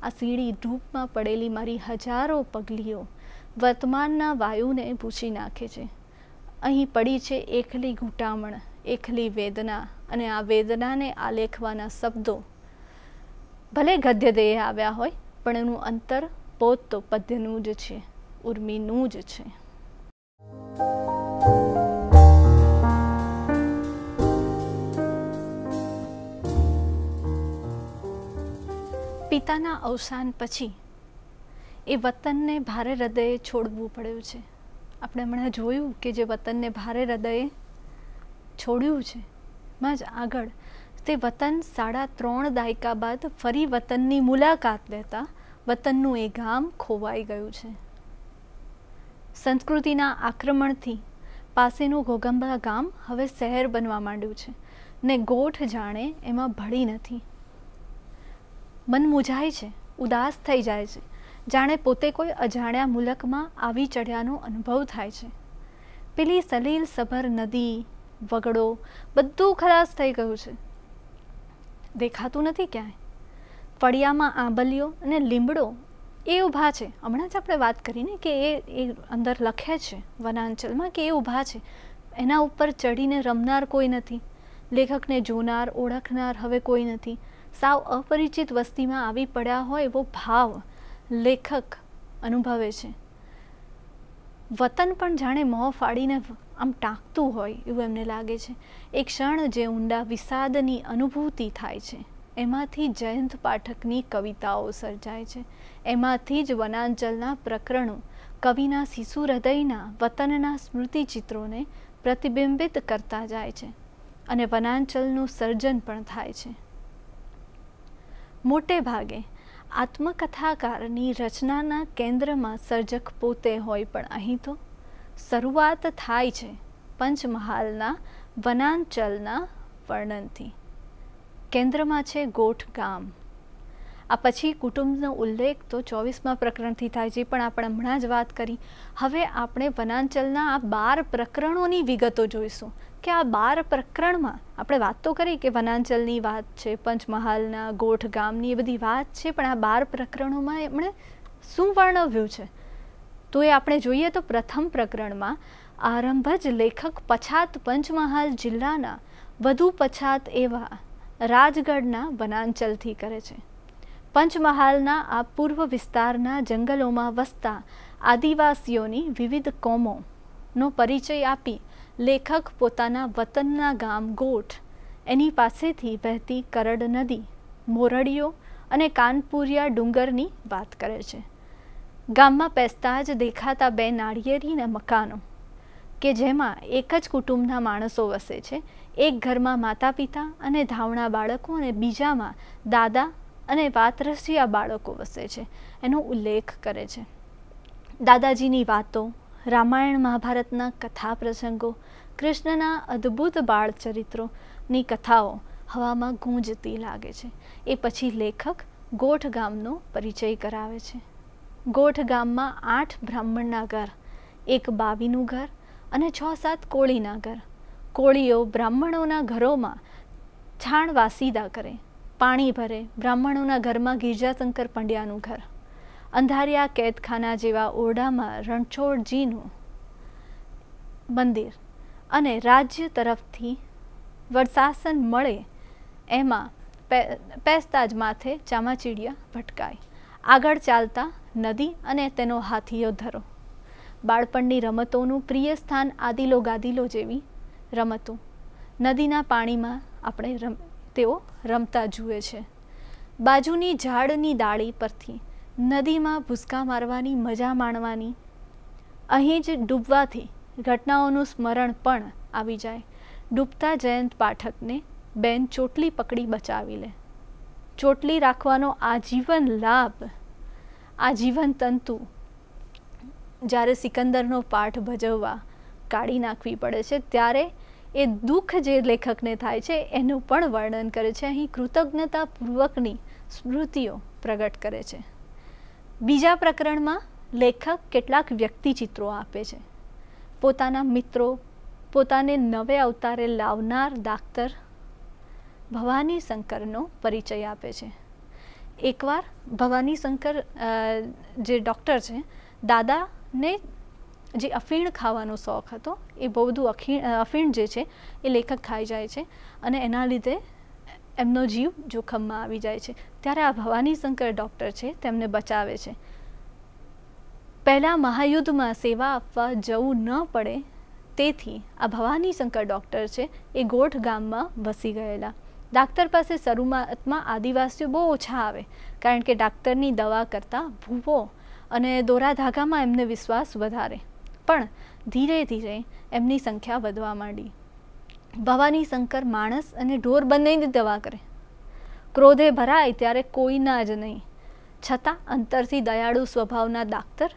આ સીડી ધૂપમાં પડેલી મારી હજારો પગલીઓ વર્તમાનના વાયુને પૂછી નાખે છે અહીં પડી છે એકલી ઘૂંટામણ એકલી વેદના અને આ વેદનાને આલેખવાના શબ્દો ભલે ગદ્ય દેહ આવ્યા હોય પણ એનું અંતર પોત તો પદ્યનું જ છે ઉર્મીનું જ છે પિતાના અવસાન પછી એ વતનને ભારે હૃદયે છોડવું પડ્યું છે આપણે હમણાં જોયું કે જે વતનને ભારે હૃદયે છોડ્યું છે માં જ આગળ તે વતન સાડા ત્રણ દાયકા બાદ ફરી વતનની મુલાકાત લેતા વતનનું એ ગામ ખોવાઈ ગયું છે સંસ્કૃતિના આક્રમણથી પાસેનું ઘોગંબા ગામ હવે શહેર બનવા માંડ્યું છે ને ગોઠ જાણે એમાં ભળી નથી મન મૂજાય છે ઉદાસ થઈ જાય છે જાણે પોતે કોઈ અજાણ્યા મુલકમાં આવી ચઢ્યાનો અનુભવ થાય છે પેલી સલીલ સભર નદી વગડો બધું ખલાસ થઈ ગયું છે દેખાતું નથી ક્યાંય ફળિયામાં આંબલીઓ અને લીમડો એ ઊભા છે હમણાં જ આપણે વાત કરીને કે એ એ અંદર લખે છે વનાંચલમાં કે એ ઊભા છે એના ઉપર ચડીને રમનાર કોઈ નથી લેખકને જોનાર ઓળખનાર હવે કોઈ નથી સાવ અપરિચિત વસ્તીમાં આવી પડ્યા હોય એવો ભાવ લેખક અનુભવે છે વતન પણ જાણે મોં ફાડીને આમ ટાંકતું હોય એવું એમને લાગે છે એ ક્ષણ જે ઊંડા વિષાદની અનુભૂતિ થાય છે એમાંથી જયંત પાઠકની કવિતાઓ સર્જાય છે એમાંથી જ વનાંચલના પ્રકરણો કવિના શિશુ હૃદયના વતનના સ્મૃતિચિત્રોને પ્રતિબિંબિત કરતા જાય છે અને વનાંચલનું સર્જન પણ થાય છે મોટે ભાગે આત્મકથાકારની રચનાના કેન્દ્રમાં સર્જક પોતે હોય પણ અહીં તો શરૂઆત થાય છે પંચમહાલના વનાંચલના વર્ણનથી કેન્દ્રમાં છે ગોઠ ગામ આ પછી કુટુંબનો ઉલ્લેખ તો ચોવીસમાં પ્રકરણથી થાય છે પણ આપણે હમણાં જ વાત કરી હવે આપણે વનાંચલના આ બાર પ્રકરણોની વિગતો જોઈશું કે આ બાર પ્રકરણમાં આપણે વાત તો કરી કે વનાંચલની વાત છે પંચમહાલના ગોઠ ગામની એ બધી વાત છે પણ આ બાર પ્રકરણોમાં એમણે શું વર્ણવ્યું છે તો એ આપણે જોઈએ તો પ્રથમ પ્રકરણમાં આરંભ જ લેખક પછાત પંચમહાલ જિલ્લાના વધુ પછાત એવા રાજગઢના વનાંચલથી કરે છે પંચમહાલના આ પૂર્વ વિસ્તારના જંગલોમાં વસતા આદિવાસીઓની વિવિધ કોમોનો પરિચય આપી લેખક પોતાના વતનના ગામ ગોઠ એની પાસેથી વહેતી કરડ નદી મોરડીઓ અને કાનપુરિયા ડુંગરની વાત કરે છે ગામમાં પેસતા જ દેખાતા બે નાળિયેરીના મકાનો કે જેમાં એક જ કુટુંબના માણસો વસે છે એક ઘરમાં માતા પિતા અને ધાવણા બાળકો અને બીજામાં દાદા અને વાતરસિયા બાળકો વસે છે એનો ઉલ્લેખ કરે છે દાદાજીની વાતો રામાયણ મહાભારતના કથા પ્રસંગો કૃષ્ણના અદ્ભુત બાળચરિત્રોની કથાઓ હવામાં ગૂંજતી લાગે છે એ પછી લેખક ગોઠ ગામનો પરિચય કરાવે છે ગોઠ ગામમાં આઠ બ્રાહ્મણના ઘર એક બાવીનું ઘર અને છ સાત કોળીના ઘર કોળીઓ બ્રાહ્મણોના ઘરોમાં છાણ વાસીદા કરે પાણી ભરે બ્રાહ્મણોના ઘરમાં ગિરજાશંકર પંડ્યાનું ઘર અંધારિયા કેદખાના જેવા ઓરડામાં રણછોડજીનું મંદિર અને રાજ્ય તરફથી વરસાસન મળે એમાં પેસ્તાજ માથે ચામાચીડિયા ભટકાય આગળ ચાલતા નદી અને તેનો હાથીયો ધરો બાળપણની રમતોનું પ્રિય સ્થાન આદિલો ગાદીલો જેવી રમતો નદીના પાણીમાં આપણે રમ તેઓ રમતા જુએ છે બાજુની ઝાડની ડાળી પરથી નદીમાં ભૂસકા મારવાની મજા માણવાની અહીં જ ડૂબવાથી ઘટનાઓનું સ્મરણ પણ આવી જાય ડૂબતા જયંત પાઠકને બેન ચોટલી પકડી બચાવી લે ચોટલી રાખવાનો આજીવન લાભ આ જીવન તંતુ જ્યારે સિકંદરનો પાઠ ભજવવા કાઢી નાખવી પડે છે ત્યારે એ દુઃખ જે લેખકને થાય છે એનું પણ વર્ણન કરે છે અહીં કૃતજ્ઞતાપૂર્વકની સ્મૃતિઓ પ્રગટ કરે છે બીજા પ્રકરણમાં લેખક કેટલાક વ્યક્તિચિત્રો આપે છે પોતાના મિત્રો પોતાને નવે અવતારે લાવનાર દાખતર ભવાની શંકરનો પરિચય આપે છે એકવાર ભવાની શંકર જે ડૉક્ટર છે દાદાને જે અફીણ ખાવાનો શોખ હતો એ બહુ બધું અખીણ અફીણ જે છે એ લેખક ખાઈ જાય છે અને એના લીધે એમનો જીવ જોખમમાં આવી જાય છે ત્યારે આ ભવાની શંકર ડૉક્ટર છે તેમને બચાવે છે પહેલાં મહાયુદ્ધમાં સેવા આપવા જવું ન પડે તેથી આ ભવાની શંકર ડૉક્ટર છે એ ગોઠ ગામમાં વસી ગયેલા ડાક્ટર પાસે શરૂઆતમાં આદિવાસીઓ બહુ ઓછા આવે કારણ કે ડાક્ટરની દવા કરતાં ભૂવો અને દોરા ધાગામાં એમને વિશ્વાસ વધારે પણ ધીરે ધીરે એમની સંખ્યા વધવા માંડી ભવાની શંકર માણસ અને ઢોર બંનેની દવા કરે ક્રોધે ભરાય ત્યારે કોઈના જ નહીં છતાં અંતરથી દયાળુ સ્વભાવના ડાક્ટર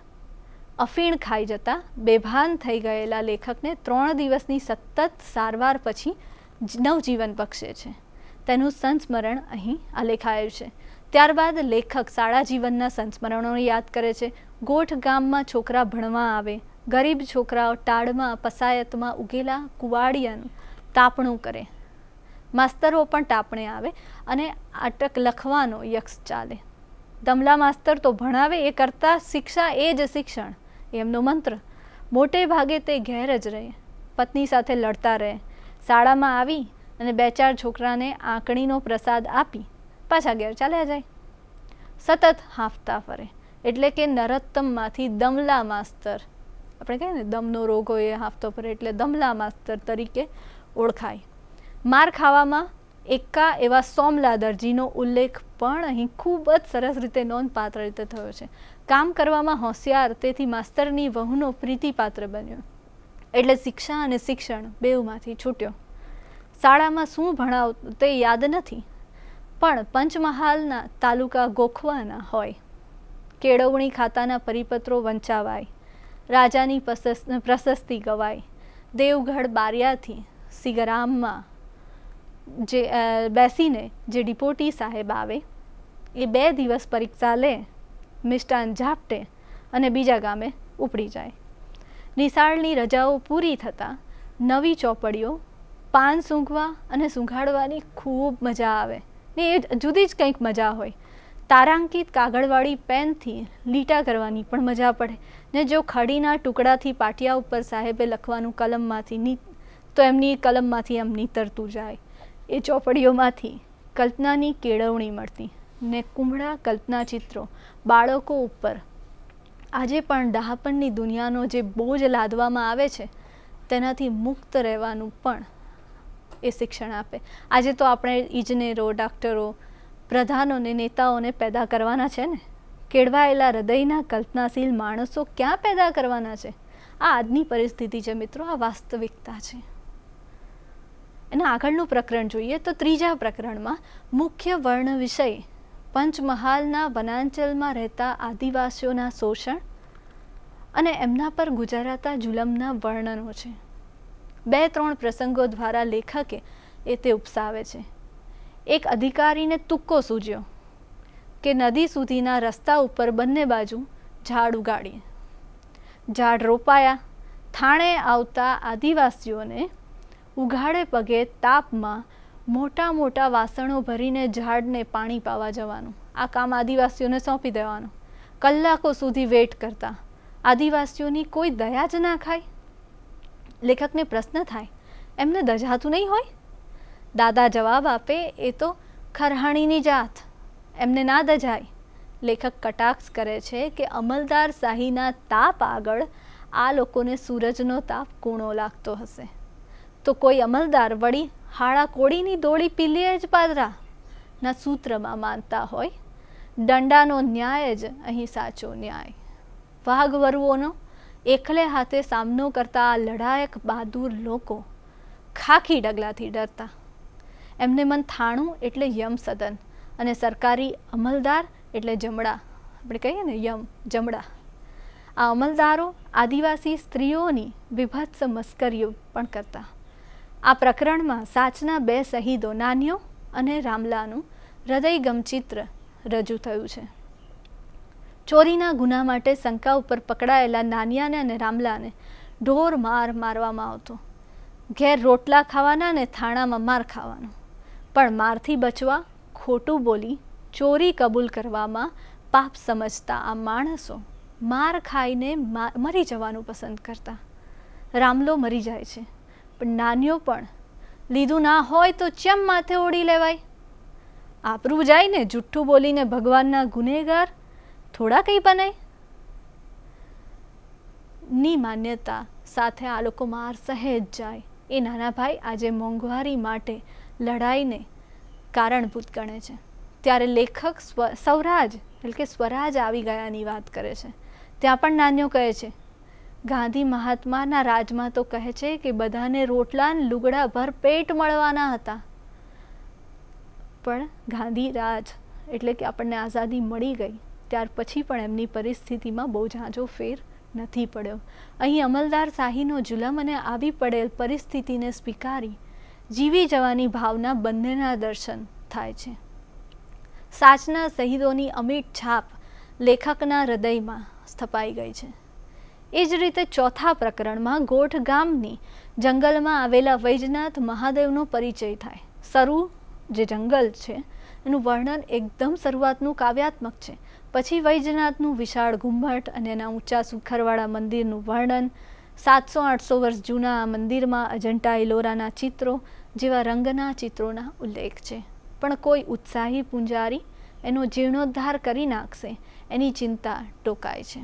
અફીણ ખાઈ જતા બેભાન થઈ ગયેલા લેખકને ત્રણ દિવસની સતત સારવાર પછી નવજીવન પક્ષે છે તેનું સંસ્મરણ અહીં આલેખાયું છે ત્યારબાદ લેખક શાળા જીવનના સંસ્મરણો યાદ કરે છે ગોઠ ગામમાં છોકરા ભણવા આવે ગરીબ છોકરાઓ ટાળમાં પસાયતમાં ઉગેલા કુવાડિયાનું તાપણું કરે માસ્તરો પણ ટાપણે આવે અને આટક લખવાનો યક્ષ ચાલે દમલા માસ્તર તો ભણાવે એ કરતાં શિક્ષા એ જ શિક્ષણ એમનો મંત્ર મોટે ભાગે તે ઘેર જ રહે પત્ની સાથે લડતા રહે શાળામાં આવી અને બે ચાર છોકરાને આંકણીનો પ્રસાદ આપી પાછા ઘેર ચાલ્યા જાય સતત હાંફતા ફરે એટલે કે નરોત્તમમાંથી દમલા માસ્તર આપણે કહીએ ને દમનો રોગ હોય એ હાંફતો ફરે એટલે દમલા માસ્તર તરીકે ઓળખાય માર ખાવામાં એકા એવા સોમલા દરજીનો ઉલ્લેખ પણ અહીં ખૂબ જ સરસ રીતે નોંધપાત્ર રીતે થયો છે કામ કરવામાં હોશિયાર તેથી માસ્તરની વહુનો પ્રીતિપાત્ર બન્યો એટલે શિક્ષા અને શિક્ષણ બેઉમાંથી છૂટ્યો શાળામાં શું ભણાવ તે યાદ નથી પણ પંચમહાલના તાલુકા ગોખવાના હોય કેળવણી ખાતાના પરિપત્રો વંચાવાય રાજાની પ્રશસ્તિ ગવાય દેવગઢ બારિયાથી સિગરામમાં જે બેસીને જે ડિપોટી સાહેબ આવે એ બે દિવસ પરીક્ષા લે મિષ્ટાન ઝાપટે અને બીજા ગામે ઉપડી જાય નિશાળની રજાઓ પૂરી થતાં નવી ચોપડીઓ પાન સૂંઘવા અને સૂંઘાડવાની ખૂબ મજા આવે ને એ જુદી જ કંઈક મજા હોય તારાંકિત કાગળવાળી પેનથી લીટા કરવાની પણ મજા પડે ને જો ખડીના ટુકડાથી પાટિયા ઉપર સાહેબે લખવાનું કલમમાંથી ની તો એમની કલમમાંથી એમ નીતરતું જાય એ ચોપડીઓમાંથી કલ્પનાની કેળવણી મળતી ને કુંભળા કલ્પના ચિત્રો બાળકો ઉપર આજે પણ ડહાપણની દુનિયાનો જે બોજ લાદવામાં આવે છે તેનાથી મુક્ત રહેવાનું પણ એ શિક્ષણ આપે આજે તો આપણે ઇજનેરો ડૉક્ટરો પ્રધાનોને નેતાઓને પેદા કરવાના છે ને કેળવાયેલા હૃદયના કલ્પનાશીલ માણસો ક્યાં પેદા કરવાના છે આ આજની પરિસ્થિતિ છે મિત્રો આ વાસ્તવિકતા છે એના આગળનું પ્રકરણ જોઈએ તો ત્રીજા પ્રકરણમાં મુખ્ય વર્ણ વિષય પંચમહાલના વનાંચલમાં રહેતા આદિવાસીઓના શોષણ અને એમના પર ગુજરાતા જુલમના વર્ણનો છે બે ત્રણ પ્રસંગો દ્વારા લેખકે એ તે ઉપસાવે છે એક અધિકારીને તુક્કો સૂજ્યો કે નદી સુધીના રસ્તા ઉપર બંને બાજુ ઝાડ ઉગાડી ઝાડ રોપાયા થાણે આવતા આદિવાસીઓને ઉઘાડે પગે તાપમાં મોટા મોટા વાસણો ભરીને ઝાડને પાણી પાવા જવાનું આ કામ આદિવાસીઓને સોંપી દેવાનું કલાકો સુધી વેટ કરતા આદિવાસીઓની કોઈ દયા જ ના ખાય લેખકને પ્રશ્ન થાય એમને દજાતું નહીં હોય દાદા જવાબ આપે એ તો ખરહાણીની જાત એમને ના દજાય લેખક કટાક્ષ કરે છે કે અમલદાર શાહીના તાપ આગળ આ લોકોને સૂરજનો તાપ કૂણો લાગતો હશે તો કોઈ અમલદાર વળી હાળા કોળીની દોળી પીલીએ જ પાદરા ના સૂત્રમાં માનતા હોય દંડાનો ન્યાય જ અહીં સાચો ન્યાય વાઘ વરવોનો એકલે હાથે સામનો કરતા આ લડાયક બહાદુર લોકો ખાખી ડગલાથી ડરતા એમને મન થાણું એટલે યમ સદન અને સરકારી અમલદાર એટલે જમડા આપણે કહીએ ને યમ જમડા આ અમલદારો આદિવાસી સ્ત્રીઓની વિભત્સ મસ્કરીઓ પણ કરતા આ પ્રકરણમાં સાચના બે શહીદો નાન્યો અને રામલાનું હૃદયગમચિત્ર રજૂ થયું છે ચોરીના ગુના માટે શંકા ઉપર પકડાયેલા નાનિયાને અને રામલાને ઢોર માર મારવામાં આવતો ઘેર રોટલા ખાવાના અને થાણામાં માર ખાવાનો પણ મારથી બચવા ખોટું બોલી ચોરી કબૂલ કરવામાં પાપ સમજતા આ માણસો માર ખાઈને મરી જવાનું પસંદ કરતા રામલો મરી જાય છે પણ નાનીઓ પણ લીધું ના હોય તો ચેમ માથે ઓળી લેવાય આપરું જાય ને જુઠ્ઠું બોલીને ભગવાનના ગુનેગાર થોડા કંઈ બનાય ની માન્યતા સાથે આ લોકો માર સહેજ જાય એ નાના ભાઈ આજે મોંઘવારી માટે લડાઈને કારણભૂત ગણે છે ત્યારે લેખક સ્વ સૌરાજ એટલે કે સ્વરાજ આવી ગયાની વાત કરે છે ત્યાં પણ નાન્યો કહે છે ગાંધી મહાત્માના રાજમાં તો કહે છે કે બધાને રોટલા લુગડા ભર પેટ મળવાના હતા પણ ગાંધી રાજ એટલે કે આપણને આઝાદી મળી ગઈ ત્યાર પછી પણ એમની પરિસ્થિતિમાં બહુ ઝાંઝો ફેર નથી પડ્યો અહીં અમલદાર શાહીનો જુલમ અને આવી પડેલ પરિસ્થિતિને સ્વીકારી જીવી જવાની ભાવના બંનેના દર્શન થાય છે સાચના શહીદોની અમિટ છાપ લેખકના હૃદયમાં સ્થપાઈ ગઈ છે એ જ રીતે ચોથા પ્રકરણમાં ગોઠ ગામની જંગલમાં આવેલા વૈજનાથ મહાદેવનો પરિચય થાય સરુ જે જંગલ છે એનું વર્ણન એકદમ શરૂઆતનું કાવ્યાત્મક છે પછી વૈજનાથનું વિશાળ ઘુંઘટ અને એના ઊંચા સુખરવાળા મંદિરનું વર્ણન સાતસો આઠસો વર્ષ જૂના આ મંદિરમાં અજંટા ઇલોરાના ચિત્રો જેવા રંગના ચિત્રોના ઉલ્લેખ છે પણ કોઈ ઉત્સાહી પૂંજારી એનો જીર્ણોદ્ધાર કરી નાખશે એની ચિંતા ટોકાય છે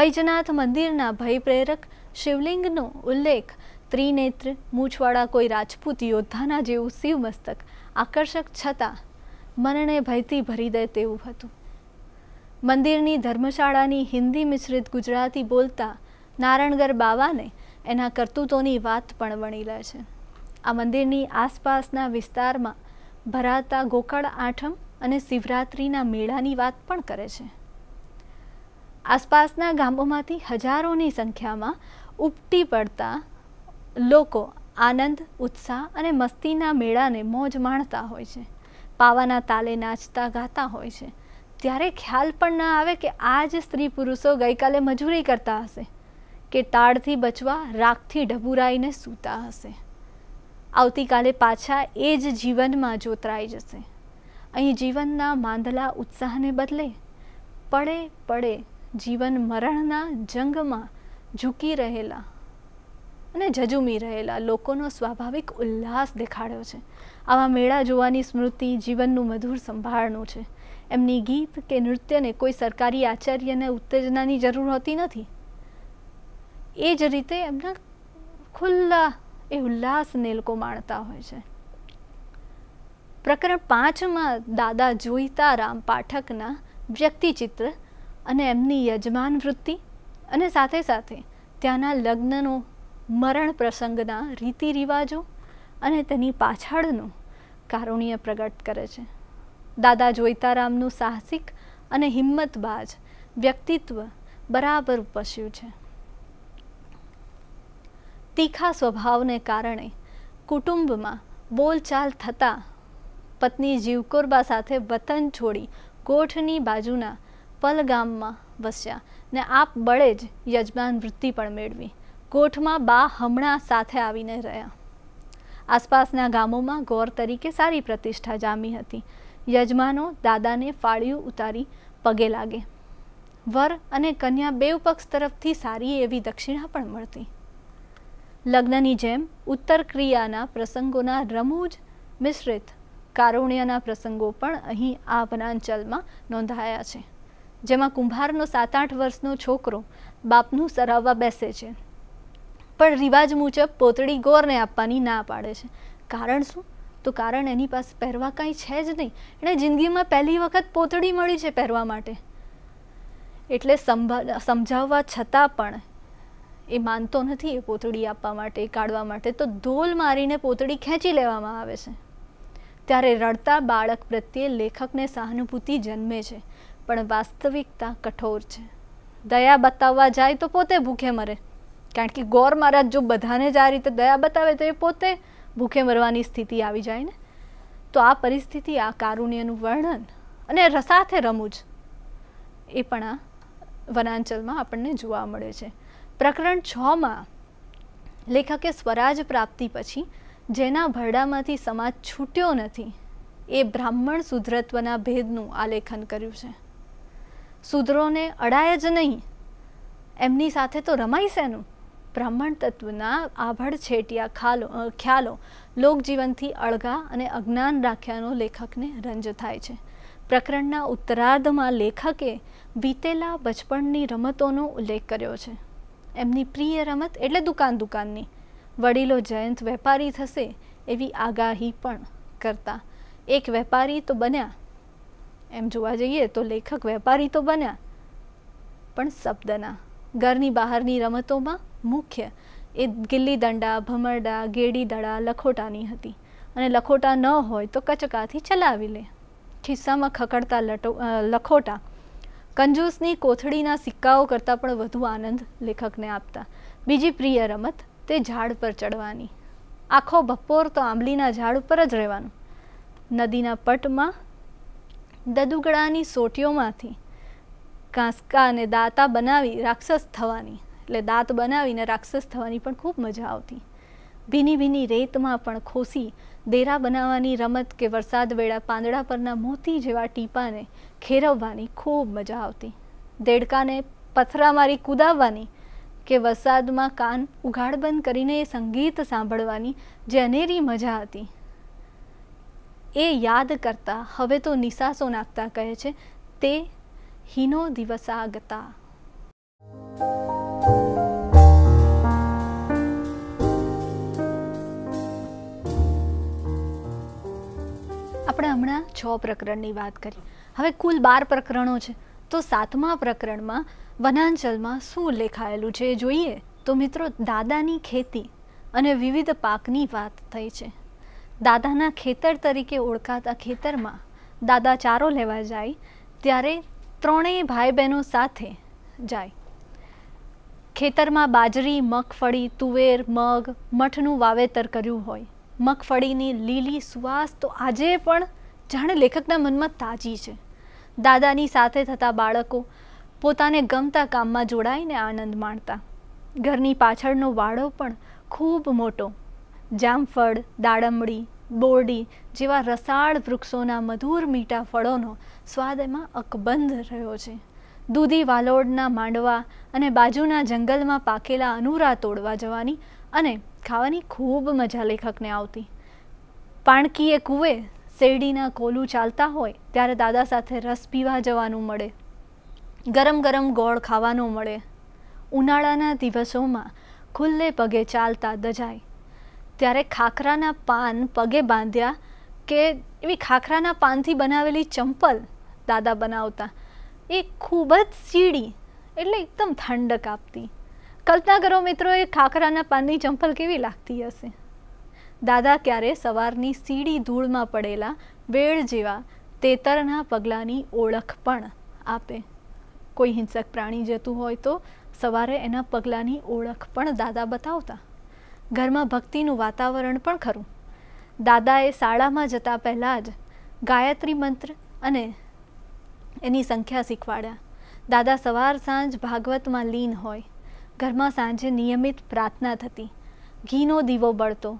વૈજનાથ મંદિરના ભયપ્રેરક શિવલિંગનો ઉલ્લેખ ત્રિનેત્ર મૂછવાળા કોઈ રાજપૂત યોદ્ધાના જેવું શિવમસ્તક આકર્ષક છતાં મનને ભયથી ભરી દે તેવું હતું મંદિરની ધર્મશાળાની હિન્દી મિશ્રિત ગુજરાતી બોલતા નારણગર બાવાને એના કરતૂતોની વાત પણ વણી લે છે આ મંદિરની આસપાસના વિસ્તારમાં ભરાતા ગોકળ આઠમ અને શિવરાત્રિના મેળાની વાત પણ કરે છે આસપાસના ગામોમાંથી હજારોની સંખ્યામાં ઉપટી પડતા લોકો આનંદ ઉત્સાહ અને મસ્તીના મેળાને મોજ માણતા હોય છે પાવાના તાલે નાચતા ગાતા હોય છે ત્યારે ખ્યાલ પણ ના આવે કે આ જ સ્ત્રી પુરુષો ગઈકાલે મજૂરી કરતા હશે કે તાળથી બચવા રાખથી ઢબુરાઈને સૂતા હશે આવતીકાલે પાછા એ જ જીવનમાં જોતરાઈ જશે અહીં જીવનના માંદલા ઉત્સાહને બદલે પડે પડે જીવન મરણના જંગમાં ઝૂકી રહેલા અને ઝઝુમી રહેલા લોકોનો સ્વાભાવિક ઉલ્લાસ દેખાડ્યો છે આવા મેળા જોવાની સ્મૃતિ જીવનનું મધુર સંભાળનું છે એમની ગીત કે નૃત્યને કોઈ સરકારી આચાર્યને ઉત્તેજનાની જરૂર હોતી નથી એ જ રીતે એમના ખુલ્લા એ ઉલ્લાસને લોકો માણતા હોય છે પ્રકરણ પાંચમાં દાદા જોઈતા રામ પાઠકના વ્યક્તિચિત્ર અને એમની યજમાન વૃત્તિ અને સાથે સાથે ત્યાંના લગ્નનો મરણ પ્રસંગના રીતિ રિવાજો અને તેની પાછળનું કારુણ્ય પ્રગટ કરે છે દાદા જોઈતારામનું સાહસિક અને હિંમતબાજ વ્યક્તિત્વ બરાબર ઉપસ્યું છે તીખા સ્વભાવને કારણે કુટુંબમાં બોલચાલ થતાં પત્ની જીવકોરબા સાથે વતન છોડી ગોઠની બાજુના પલગામમાં વસ્યા ને આપ બળે જ યજમાન વૃત્તિ પણ મેળવી ગોઠમાં બા હમણાં સાથે આવીને રહ્યા આસપાસના ગામોમાં ગોર તરીકે સારી પ્રતિષ્ઠા જામી હતી યજમાનો દાદાને ફાળિયું ઉતારી પગે લાગે વર અને કન્યા બેવ પક્ષ તરફથી સારી એવી દક્ષિણા પણ મળતી લગ્નની જેમ ઉત્તર ક્રિયાના પ્રસંગોના રમૂજ મિશ્રિત કારુણ્યના પ્રસંગો પણ અહીં આ વનાંચલમાં નોંધાયા છે જેમાં કુંભારનો સાત આઠ વર્ષનો છોકરો બાપનું સરાવવા બેસે છે પણ રિવાજ મુજબ પોતળી ગોરને આપવાની ના પાડે છે કારણ શું તો કારણ એની પાસે પહેરવા કાંઈ છે જ નહીં એણે જિંદગીમાં પહેલી વખત પોતળી મળી છે પહેરવા માટે એટલે સમજાવવા છતાં પણ એ માનતો નથી એ પોતળી આપવા માટે કાઢવા માટે તો ધોલ મારીને પોતળી ખેંચી લેવામાં આવે છે ત્યારે રડતા બાળક પ્રત્યે લેખકને સહાનુભૂતિ જન્મે છે પણ વાસ્તવિકતા કઠોર છે દયા બતાવવા જાય તો પોતે ભૂખે મરે કારણ કે ગોર મહારાજ જો બધાને જ આ રીતે દયા બતાવે તો એ પોતે ભૂખે મરવાની સ્થિતિ આવી જાય ને તો આ પરિસ્થિતિ આ કારુણ્યનું વર્ણન અને રસાથે રમૂજ એ પણ આ વનાંચલમાં આપણને જોવા મળે છે પ્રકરણ છમાં લેખકે સ્વરાજ પ્રાપ્તિ પછી જેના ભરડામાંથી સમાજ છૂટ્યો નથી એ બ્રાહ્મણ શુદ્રત્વના ભેદનું આલેખન કર્યું છે શુદ્રોને અડાય જ નહીં એમની સાથે તો રમાય શેનું બ્રાહ્મણ તત્વના આભળ છેટિયા ખાલો ખ્યાલો લોકજીવનથી અળગા અને અજ્ઞાન રાખ્યાનો લેખકને રંજ થાય છે પ્રકરણના ઉત્તરાર્ધમાં લેખકે વીતેલા બચપણની રમતોનો ઉલ્લેખ કર્યો છે એમની પ્રિય રમત એટલે દુકાન દુકાનની વડીલો જયંત વેપારી થશે એવી આગાહી પણ કરતા એક વેપારી તો બન્યા એમ જોવા જઈએ તો લેખક વેપારી તો બન્યા પણ શબ્દના ઘરની બહારની રમતોમાં મુખ્ય એ ગિલ્લી દંડા ભમરડા ગેડી દડા લખોટાની હતી અને લખોટા ન હોય તો કચકાથી ચલાવી લે ખિસ્સામાં ખકડતા લટો લખોટા કંજૂસની કોથળીના સિક્કાઓ કરતાં પણ વધુ આનંદ લેખકને આપતા બીજી પ્રિય રમત તે ઝાડ પર ચડવાની આખો બપોર તો આંબલીના ઝાડ ઉપર જ રહેવાનું નદીના પટમાં દદુગડાની સોટીઓમાંથી કાંસકા અને દાંતા બનાવી રાક્ષસ થવાની એટલે દાંત બનાવીને રાક્ષસ થવાની પણ ખૂબ મજા આવતી ભીની ભીની રેતમાં પણ ખોસી દેરા બનાવવાની રમત કે વરસાદ વેળા પાંદડા પરના મોતી જેવા ટીપાને ખેરવવાની ખૂબ મજા આવતી દેડકાને પથરા મારી કૂદાવવાની કે વરસાદમાં કાન ઉઘાડબંધ કરીને એ સંગીત સાંભળવાની જે અનેરી મજા હતી એ યાદ કરતાં હવે તો નિસાસો નાખતા કહે છે તે હિનો દિવસાગતા આપણે હમણાં છ પ્રકરણની વાત કરી હવે કુલ બાર પ્રકરણો છે તો સાતમા પ્રકરણમાં વનાંચલમાં શું લેખાયેલું છે એ જોઈએ તો મિત્રો દાદાની ખેતી અને વિવિધ પાકની વાત થઈ છે દાદાના ખેતર તરીકે ઓળખાતા ખેતરમાં દાદા ચારો લેવા જાય ત્યારે ત્રણેય ભાઈ બહેનો સાથે જાય ખેતરમાં બાજરી મગફળી તુવેર મગ મઠનું વાવેતર કર્યું હોય મગફળીની લીલી સુવાસ તો આજે પણ જાણે લેખકના મનમાં તાજી છે દાદાની સાથે થતા બાળકો પોતાને ગમતા કામમાં જોડાઈને આનંદ માણતા ઘરની પાછળનો વાડો પણ ખૂબ મોટો જામફળ દાડમડી બોરડી જેવા રસાળ વૃક્ષોના મધુર મીઠા ફળોનો સ્વાદ એમાં અકબંધ રહ્યો છે દૂધી વાલોડના માંડવા અને બાજુના જંગલમાં પાકેલા અનુરા તોડવા જવાની અને ખાવાની ખૂબ મજા લેખકને આવતી પાણકીએ કૂવે શેરડીના કોલું ચાલતા હોય ત્યારે દાદા સાથે રસ પીવા જવાનું મળે ગરમ ગરમ ગોળ ખાવાનું મળે ઉનાળાના દિવસોમાં ખુલ્લે પગે ચાલતા દજાય ત્યારે ખાખરાના પાન પગે બાંધ્યા કે એવી ખાખરાના પાનથી બનાવેલી ચંપલ દાદા બનાવતા એ ખૂબ જ સીડી એટલે એકદમ ઠંડક આપતી કલ્પના કરો મિત્રો એ ખાખરાના પાનની ચંપલ કેવી લાગતી હશે દાદા ક્યારે સવારની સીડી ધૂળમાં પડેલા વેળ જેવા તેતરના પગલાંની ઓળખ પણ આપે કોઈ હિંસક પ્રાણી જતું હોય તો સવારે એના પગલાંની ઓળખ પણ દાદા બતાવતા ઘરમાં ભક્તિનું વાતાવરણ પણ ખરું દાદાએ શાળામાં જતા પહેલાં જ ગાયત્રી મંત્ર અને એની સંખ્યા શીખવાડ્યા દાદા સવાર સાંજ ભાગવતમાં લીન હોય ઘરમાં સાંજે નિયમિત પ્રાર્થના થતી ઘીનો દીવો બળતો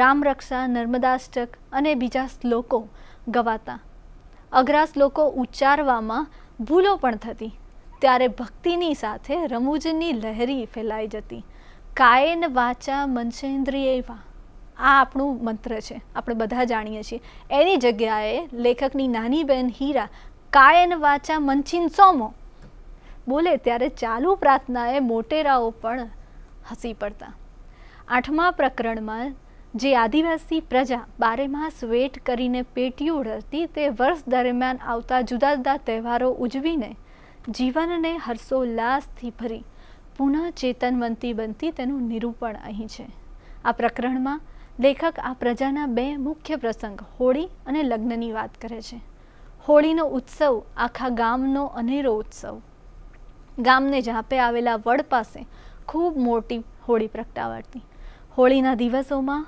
રામરક્ષા નર્મદાષ્ટક અને બીજા શ્લોકો ગવાતા અઘરા શ્લોકો ઉચ્ચારવામાં ભૂલો પણ થતી ત્યારે ભક્તિની સાથે રમૂજની લહેરી ફેલાઈ જતી કાયન વાચા મનસેન્દ્રિય વા આ આપણું મંત્ર છે આપણે બધા જાણીએ છીએ એની જગ્યાએ લેખકની નાની બહેન હીરા કાયન વાચા મંચિન સોમો બોલે ત્યારે ચાલુ પ્રાર્થનાએ મોટેરાઓ પણ હસી પડતા આઠમા પ્રકરણમાં જે આદિવાસી પ્રજા બારેમાસ વેટ કરીને પેટીઓ રચતી તે વર્ષ દરમિયાન આવતા જુદા જુદા તહેવારો ઉજવીને જીવનને હર્ષોલ્લાસથી ભરી પુનઃ ચેતનવંતી બનતી તેનું નિરૂપણ અહીં છે આ પ્રકરણમાં લેખક આ પ્રજાના બે મુખ્ય પ્રસંગ હોળી અને લગ્નની વાત કરે છે હોળીનો ઉત્સવ આખા ગામનો અનેરો ઉત્સવ ગામને ઝાંપે આવેલા વડ પાસે ખૂબ મોટી હોળી પ્રગટાવાતી હોળીના દિવસોમાં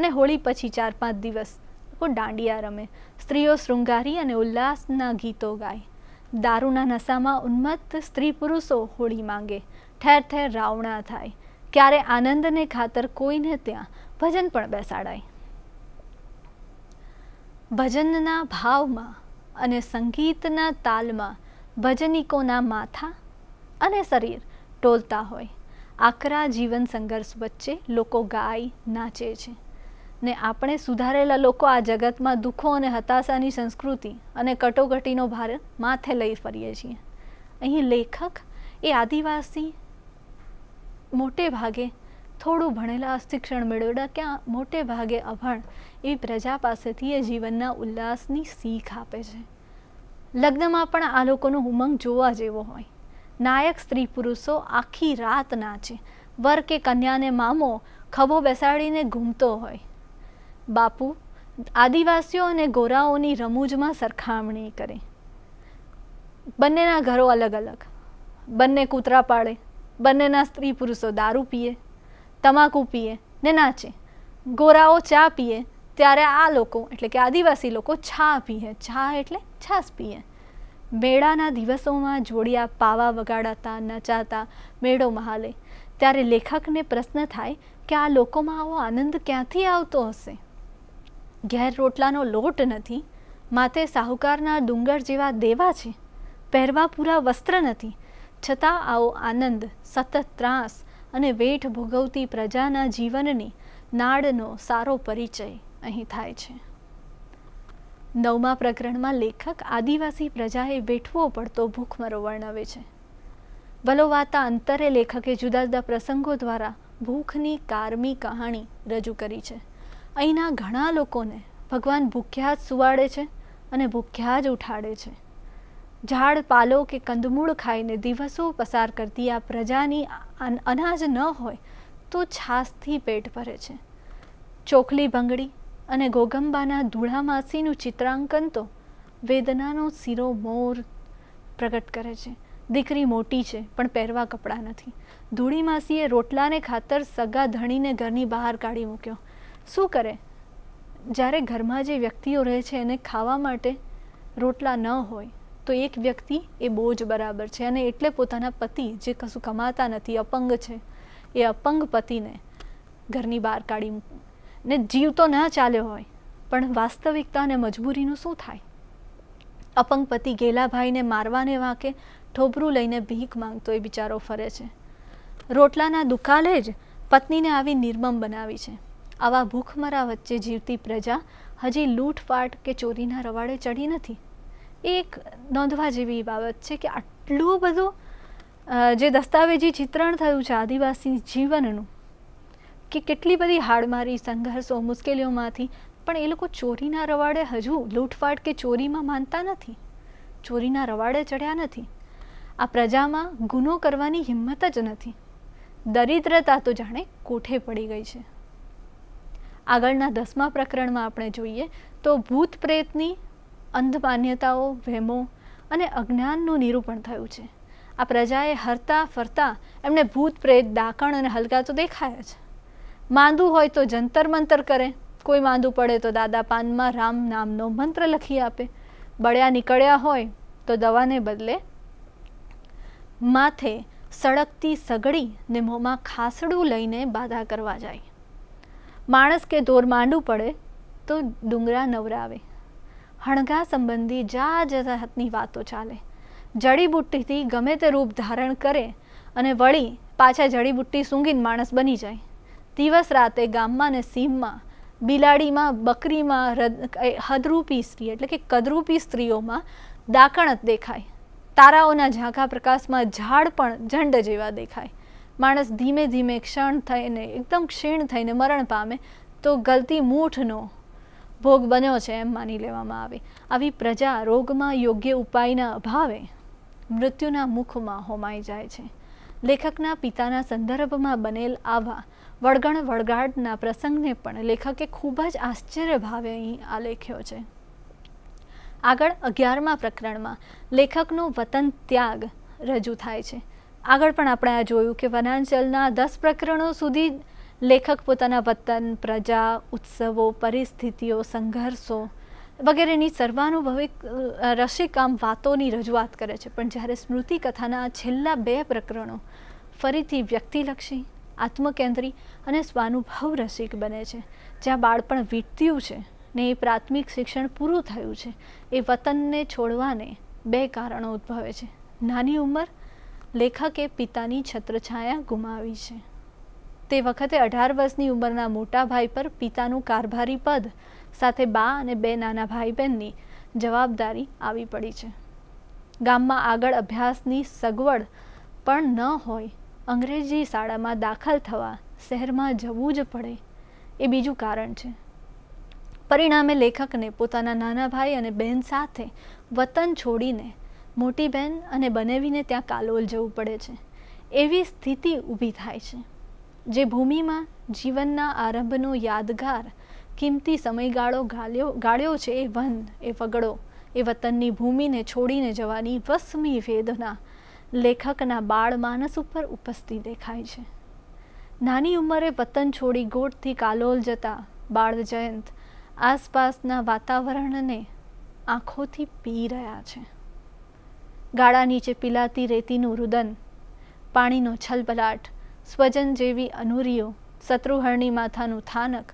અને હોળી પછી ચાર પાંચ દિવસ લોકો દાંડિયા રમે સ્ત્રીઓ શૃંગારી અને ઉલ્લાસના ગીતો ગાય દારૂના નશામાં ઉન્મત્ત સ્ત્રી પુરુષો હોળી માંગે ઠેર ઠેર રાવણા થાય ક્યારે આનંદને ખાતર કોઈને ત્યાં ભજન પણ બેસાડાય ભજનના ભાવમાં અને સંગીતના તાલમાં ભજનિકોના માથા અને શરીર ટોલતા હોય આકરા જીવન સંઘર્ષ વચ્ચે લોકો ગાય નાચે છે ને આપણે સુધારેલા લોકો આ જગતમાં દુઃખો અને હતાશાની સંસ્કૃતિ અને કટોકટીનો ભાર માથે લઈ ફરીએ છીએ અહીં લેખક એ આદિવાસી મોટે ભાગે થોડું ભણેલા શિક્ષણ મેળવેલા ક્યાં મોટે ભાગે અભણ એ પ્રજા પાસેથી એ જીવનના ઉલ્લાસની શીખ આપે છે લગ્નમાં પણ આ લોકોનો ઉમંગ જોવા જેવો હોય નાયક સ્ત્રી પુરુષો આખી રાત નાચે વર કે કન્યાને મામો ખભો બેસાડીને ઘૂમતો હોય બાપુ આદિવાસીઓ અને ગોરાઓની રમૂજમાં સરખામણી કરે બંનેના ઘરો અલગ અલગ બંને કૂતરા પાડે બંનેના સ્ત્રી પુરુષો દારૂ પીએ તમાકુ પીએ ને નાચે ગોરાઓ ચા પીએ ત્યારે આ લોકો એટલે કે આદિવાસી લોકો છા પીએ છા એટલે છાસ પીએ મેળાના દિવસોમાં જોડિયા પાવા વગાડાતા નચાતા મેળો મહાલે ત્યારે લેખકને પ્રશ્ન થાય કે આ લોકોમાં આવો આનંદ ક્યાંથી આવતો હશે ઘેર રોટલાનો લોટ નથી માથે સાહુકારના ડુંગર જેવા દેવા છે પહેરવા પૂરા વસ્ત્ર નથી છતાં આવો આનંદ સતત ત્રાસ અને વેઠ ભોગવતી પ્રજાના જીવનની નાડનો સારો પરિચય અહીં થાય છે નવમા પ્રકરણમાં લેખક આદિવાસી પ્રજાએ વેઠવો પડતો ભૂખમરો વર્ણવે છે વલોવાતા અંતરે લેખકે જુદા જુદા પ્રસંગો દ્વારા ભૂખની કારમી કહાણી રજૂ કરી છે અહીંના ઘણા લોકોને ભગવાન ભૂખ્યા જ સુવાડે છે અને ભૂખ્યા જ ઉઠાડે છે ઝાડ પાલો કે કંદમૂળ ખાઈને દિવસો પસાર કરતી આ પ્રજાની અનાજ ન હોય તો છાસથી પેટ ભરે છે ચોખલી ભંગડી અને ગોગંબાના ધૂળામાસીનું ચિત્રાંકન તો વેદનાનો શીરો મોર પ્રગટ કરે છે દીકરી મોટી છે પણ પહેરવા કપડાં નથી ધૂળી માસીએ રોટલાને ખાતર સગા ધણીને ઘરની બહાર કાઢી મૂક્યો શું કરે જ્યારે ઘરમાં જે વ્યક્તિઓ રહે છે એને ખાવા માટે રોટલા ન હોય તો એક વ્યક્તિ એ બહુ જ બરાબર છે અને એટલે પોતાના પતિ જે કશું કમાતા નથી અપંગ છે એ અપંગ પતિને ઘરની બહાર કાઢી ને જીવ તો ના ચાલ્યો હોય પણ વાસ્તવિકતા અને મજબૂરીનું શું થાય અપંગ પતિ ગેલાભાઈને મારવાને વાંકે ઠોબરું લઈને ભીખ માંગતો એ બિચારો ફરે છે રોટલાના દુકાલે જ પત્નીને આવી નિર્મમ બનાવી છે આવા ભૂખમરા વચ્ચે જીવતી પ્રજા હજી લૂંટફાટ કે ચોરીના રવાડે ચડી નથી એ એક નોંધવા જેવી બાબત છે કે આટલું બધું જે દસ્તાવેજી ચિત્રણ થયું છે આદિવાસી જીવનનું કે કેટલી બધી હાડમારી સંઘર્ષો મુશ્કેલીઓમાંથી પણ એ લોકો ચોરીના રવાડે હજુ લૂંટફાટ કે ચોરીમાં માનતા નથી ચોરીના રવાડે ચડ્યા નથી આ પ્રજામાં ગુનો કરવાની હિંમત જ નથી દરિદ્રતા તો જાણે કોઠે પડી ગઈ છે આગળના દસમા પ્રકરણમાં આપણે જોઈએ તો ભૂત પ્રેતની અંધમાન્યતાઓ માન્યતાઓ વહેમો અને અજ્ઞાનનું નિરૂપણ થયું છે આ પ્રજાએ હરતા ફરતા એમને ભૂત પ્રેત દાકણ અને હલકા તો દેખાયા જ માંદું હોય તો જંતર મંતર કરે કોઈ માંદું પડે તો દાદા પાનમાં રામ નામનો મંત્ર લખી આપે બળ્યા નીકળ્યા હોય તો દવાને બદલે માથે સળગતી સગડી ને મોંમાં ખાસડું લઈને બાધા કરવા જાય માણસ કે દોર માંડું પડે તો ડુંગરા નવરાવે હણગા સંબંધી જાત જાતની વાતો ચાલે જડીબુટ્ટીથી ગમે તે રૂપ ધારણ કરે અને વળી પાછા જડીબુટ્ટી સૂંઘીને માણસ બની જાય દિવસ રાતે ગામમાં ને સીમમાં બિલાડીમાં બકરીમાં હદરૂપી સ્ત્રી એટલે કે કદરૂપી સ્ત્રીઓમાં દાકણ જ દેખાય તારાઓના ઝાંખા પ્રકાશમાં ઝાડ પણ ઝંડ જેવા દેખાય માણસ ધીમે ધીમે ક્ષણ થઈને એકદમ ક્ષીણ થઈને મરણ પામે તો ગલતી મૂઠનો ભોગ બન્યો છે એમ માની લેવામાં આવે આવી પ્રજા રોગમાં યોગ્ય ઉપાયના અભાવે મૃત્યુના મુખમાં હોમાઈ જાય છે લેખકના પિતાના સંદર્ભમાં બનેલ આવા વળગણ વળગાડના પ્રસંગને પણ લેખકે ખૂબ જ આશ્ચર્ય ભાવે અહીં આલેખ્યો છે આગળ અગિયારમા પ્રકરણમાં લેખકનો વતન ત્યાગ રજૂ થાય છે આગળ પણ આપણે આ જોયું કે વનાંચલના દસ પ્રકરણો સુધી લેખક પોતાના વતન પ્રજા ઉત્સવો પરિસ્થિતિઓ સંઘર્ષો વગેરેની સર્વાનુભવિક રસિક આમ વાતોની રજૂઆત કરે છે પણ જ્યારે સ્મૃતિ કથાના છેલ્લા બે પ્રકરણો ફરીથી વ્યક્તિલક્ષી આત્મકેન્દ્રી અને સ્વાનુભવ રસિક બને છે જ્યાં બાળપણ વીતત્યું છે ને એ પ્રાથમિક શિક્ષણ પૂરું થયું છે એ વતનને છોડવાને બે કારણો ઉદ્ભવે છે નાની ઉંમર લેખકે પિતાની છત્રછાયા ગુમાવી છે તે વખતે અઢાર વર્ષની ઉંમરના મોટા ભાઈ પર પિતાનું કારભારી પદ સાથે બા અને બે નાના ભાઈ બહેનની જવાબદારી આવી પડી છે ગામમાં આગળ અભ્યાસની સગવડ પણ ન હોય અંગ્રેજી શાળામાં દાખલ થવા શહેરમાં જવું જ પડે એ બીજું કારણ છે પરિણામે લેખકને પોતાના નાના ભાઈ અને બહેન સાથે વતન છોડીને મોટી બહેન અને બનેવીને ત્યાં કાલોલ જવું પડે છે એવી સ્થિતિ ઊભી થાય છે જે ભૂમિમાં જીવનના આરંભનો યાદગાર કિંમતી સમયગાળો ગાળ્યો ગાળ્યો છે એ વન એ વગડો એ વતનની ભૂમિને છોડીને જવાની વસમી વેદના લેખકના બાળ માનસ ઉપર ઉપસ્થિત દેખાય છે નાની ઉંમરે વતન છોડી ગોટથી કાલોલ જતા બાળ જયંત આસપાસના વાતાવરણને આંખોથી પી રહ્યા છે ગાળા નીચે પીલાતી રેતીનું રુદન પાણીનો છલબલાટ સ્વજન જેવી અનુરીઓ શત્રુહરણી માથાનું થાનક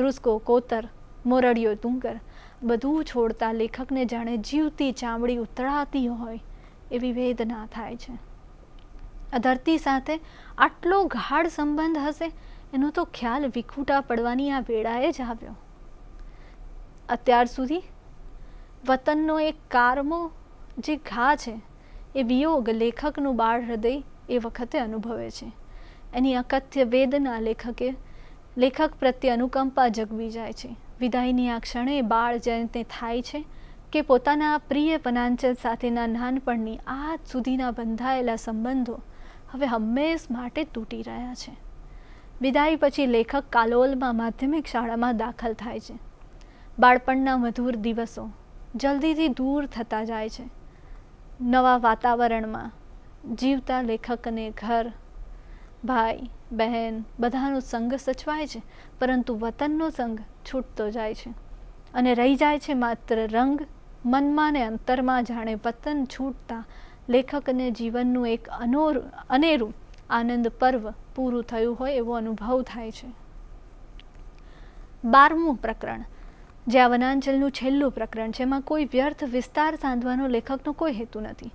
ધ્રુસકો કોતર મોરડીઓ ડુંગર બધું છોડતા લેખકને જાણે જીવતી ચામડી ઉતળાતી હોય એવી વેદના થાય છે આ ધરતી સાથે આટલો ગાઢ સંબંધ હશે એનો તો ખ્યાલ વિખૂટા પડવાની આ વેળાએ જ આવ્યો અત્યાર સુધી વતનનો એક કારમો જે ઘા છે એ વિયોગ લેખકનું બાળ હૃદય એ વખતે અનુભવે છે એની અકથ્ય વેદના લેખકે લેખક પ્રત્યે અનુકંપા જગવી જાય છે વિદાયની આ ક્ષણે બાળ જેને થાય છે કે પોતાના પ્રિય વનાંચલ સાથેના નાનપણની આજ સુધીના બંધાયેલા સંબંધો હવે હંમેશ માટે તૂટી રહ્યા છે વિદાય પછી લેખક કાલોલમાં માધ્યમિક શાળામાં દાખલ થાય છે બાળપણના મધુર દિવસો જલ્દીથી દૂર થતા જાય છે નવા વાતાવરણમાં જીવતા લેખકને ઘર ભાઈ બહેન બધાનો સંગ સચવાય છે પરંતુ વતનનો સંગ છૂટતો જાય છે અને રહી જાય છે માત્ર રંગ મનમાં ને અંતરમાં જાણે વતન છૂટતા લેખકને જીવનનું એક અનોર અનેરું આનંદ પર્વ પૂરું થયું હોય એવો અનુભવ થાય છે બારમું પ્રકરણ જે આ વનાંચલનું છેલ્લું પ્રકરણ છે એમાં કોઈ વ્યર્થ વિસ્તાર સાંધવાનો લેખકનો કોઈ હેતુ નથી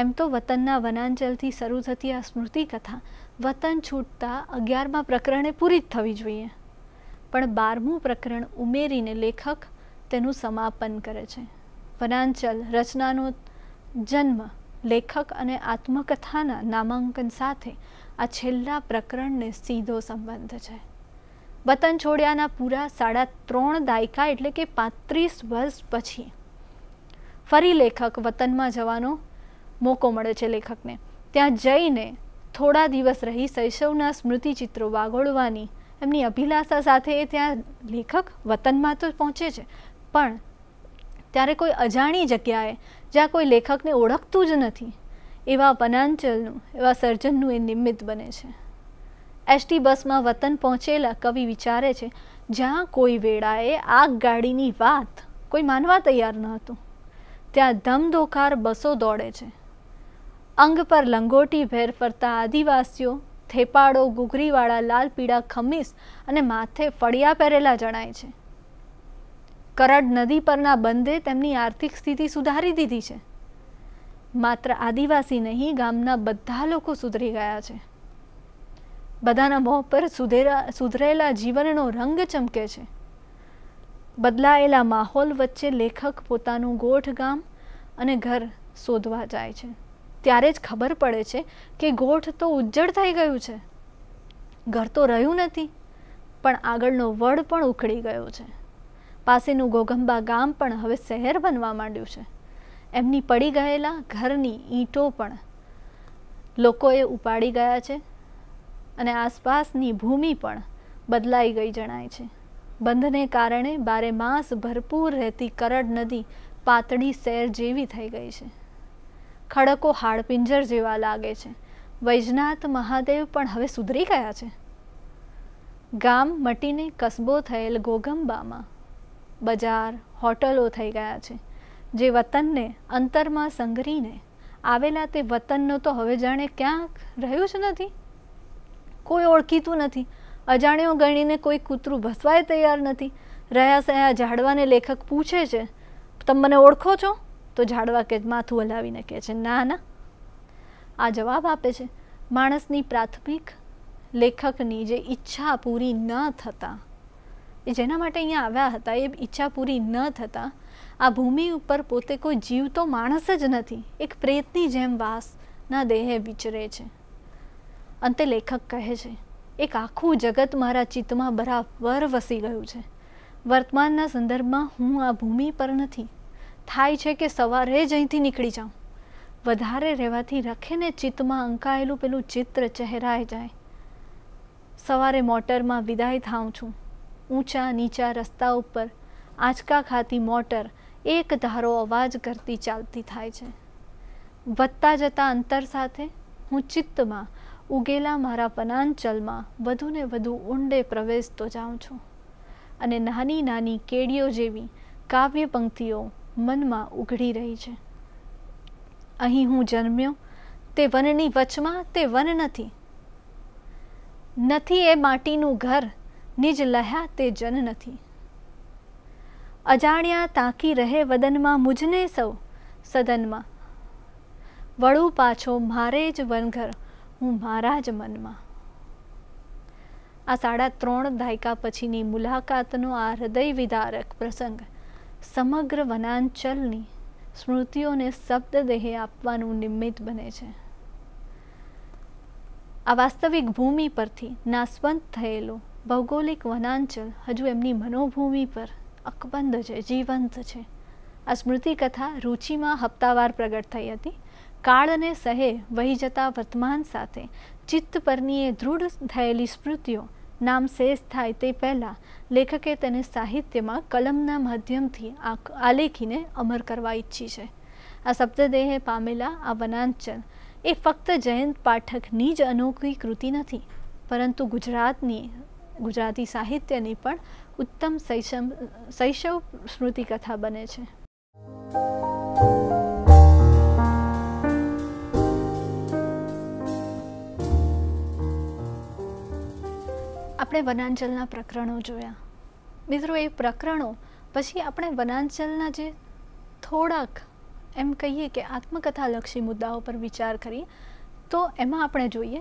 એમ તો વતનના વનાંચલથી શરૂ થતી આ સ્મૃતિ કથા વતન છૂટતા અગિયારમાં પ્રકરણે પૂરી જ થવી જોઈએ પણ બારમું પ્રકરણ ઉમેરીને લેખક તેનું સમાપન કરે છે વનાંચલ રચનાનો જન્મ લેખક અને આત્મકથાના નામાંકન સાથે આ છેલ્લા પ્રકરણને સીધો સંબંધ છે વતન છોડ્યાના પૂરા સાડા ત્રણ દાયકા એટલે કે પાંત્રીસ વર્ષ પછી ફરી લેખક વતનમાં જવાનો મોકો મળે છે લેખકને ત્યાં જઈને થોડા દિવસ રહી શૈશવના સ્મૃતિચિત્રો વાગોળવાની એમની અભિલાષા સાથે એ ત્યાં લેખક વતનમાં તો પહોંચે છે પણ ત્યારે કોઈ અજાણી જગ્યાએ જ્યાં કોઈ લેખકને ઓળખતું જ નથી એવા વનાંચલનું એવા સર્જનનું એ નિમિત્ત બને છે એસટી બસમાં વતન પહોંચેલા કવિ વિચારે છે જ્યાં કોઈ વેળાએ આગ ગાડીની વાત કોઈ માનવા તૈયાર ન હતું ત્યાં ધમધોકાર બસો દોડે છે અંગ પર લંગોટી ભેર ફરતા આદિવાસીઓ થેપાડો ગુગરીવાળા લાલ પીળા ખમીસ અને માથે ફળિયા પહેરેલા જણાય છે કરડ નદી પરના બંદે તેમની આર્થિક સ્થિતિ સુધારી દીધી છે માત્ર આદિવાસી નહીં ગામના બધા લોકો સુધરી ગયા છે બધાના મોં પર સુધેરા સુધરેલા જીવનનો રંગ ચમકે છે બદલાયેલા માહોલ વચ્ચે લેખક પોતાનું ગોઠ ગામ અને ઘર શોધવા જાય છે ત્યારે જ ખબર પડે છે કે ગોઠ તો ઉજ્જડ થઈ ગયું છે ઘર તો રહ્યું નથી પણ આગળનો વડ પણ ઉખડી ગયો છે પાસેનું ગોગંબા ગામ પણ હવે શહેર બનવા માંડ્યું છે એમની પડી ગયેલા ઘરની ઈંટો પણ લોકોએ ઉપાડી ગયા છે અને આસપાસની ભૂમિ પણ બદલાઈ ગઈ જણાય છે બંધને કારણે બારે માસ ભરપૂર રહેતી કરડ નદી પાતળી શેર જેવી થઈ ગઈ છે ખડકો હાડપિંજર જેવા લાગે છે વૈજનાથ મહાદેવ પણ હવે સુધરી ગયા છે ગામ મટીને કસબો થયેલ ગોગંબામાં બજાર હોટલો થઈ ગયા છે જે વતનને અંતરમાં સંઘરીને આવેલા તે વતનનો તો હવે જાણે ક્યાંક રહ્યું જ નથી કોઈ ઓળખીતું નથી અજાણ્યો ગણીને કોઈ કૂતરું ભસવાય તૈયાર નથી રહ્યા સયા ઝાડવાને લેખક પૂછે છે તમે મને ઓળખો છો તો ઝાડવા કે માથું હલાવીને કહે છે ના ના આ જવાબ આપે છે માણસની પ્રાથમિક લેખકની જે ઈચ્છા પૂરી ન થતાં એ જેના માટે અહીંયા આવ્યા હતા એ ઈચ્છા પૂરી ન થતાં આ ભૂમિ ઉપર પોતે કોઈ જીવતો માણસ જ નથી એક પ્રેતની જેમ વાસના દેહે વિચરે છે અંતે લેખક કહે છે એક આખું જગત મારા ચિત્તમાં બરાબર વસી ગયું છે વર્તમાનના સંદર્ભમાં હું આ ભૂમિ પર નથી થાય છે કે સવારે જ અહીંથી નીકળી જાઉં વધારે રહેવાથી રખેને ચિત્તમાં અંકાયેલું પેલું ચિત્ર ચહેરાઈ જાય સવારે મોટરમાં વિદાય થાઉં છું ઊંચા નીચા રસ્તા ઉપર આંચકા ખાતી મોટર એક ધારો અવાજ કરતી ચાલતી થાય છે વધતા જતા અંતર સાથે હું ચિત્તમાં ઉગેલા મારા વનાંચલમાં વધુને વધુ ઊંડે પ્રવેશતો જાઉં છું અને નાની નાની કેડીઓ જેવી કાવ્ય પંક્તિઓ મનમાં ઉઘડી રહી છે અહીં હું જન્મ્યો તે વનની વચમાં તે વન નથી નથી એ માટીનું ઘર નિજ લહ્યા તે જન નથી અજાણ્યા તાકી રહે વદનમાં મુજને સૌ સદનમાં વળું પાછો મારે જ વનઘર હું મારા જ મનમાં આ સાડા ત્રણ દાયકા પછીની મુલાકાતનો આ હૃદય વિદારક પ્રસંગ સમગ્ર વનાંચલની સ્મૃતિઓને શબ્દદેહે આપવાનું નિમિત્ત બને છે આ વાસ્તવિક ભૂમિ પરથી નાસવંત થયેલું ભૌગોલિક વનાંચલ હજુ એમની મનોભૂમિ પર અકબંધ છે જીવંત છે આ સ્મૃતિકથા રૂચિમાં હપ્તાવાર પ્રગટ થઈ હતી કાળને સહે વહી જતા વર્તમાન સાથે ચિત્ત પરની એ દૃઢ થયેલી સ્મૃતિઓ નામ શેષ થાય તે પહેલાં લેખકે તેને સાહિત્યમાં કલમના માધ્યમથી આલેખીને અમર કરવા ઈચ્છી છે આ શબ્દદેહે પામેલા આ વનાંચલ એ ફક્ત જયંત પાઠકની જ અનોખી કૃતિ નથી પરંતુ ગુજરાતની ગુજરાતી સાહિત્યની પણ ઉત્તમ શૈશવ સ્મૃતિકથા બને છે આપણે વનાંચલના પ્રકરણો જોયા મિત્રો એ પ્રકરણો પછી આપણે વનાંચલના જે થોડાક એમ કહીએ કે આત્મકથાલક્ષી મુદ્દાઓ પર વિચાર કરીએ તો એમાં આપણે જોઈએ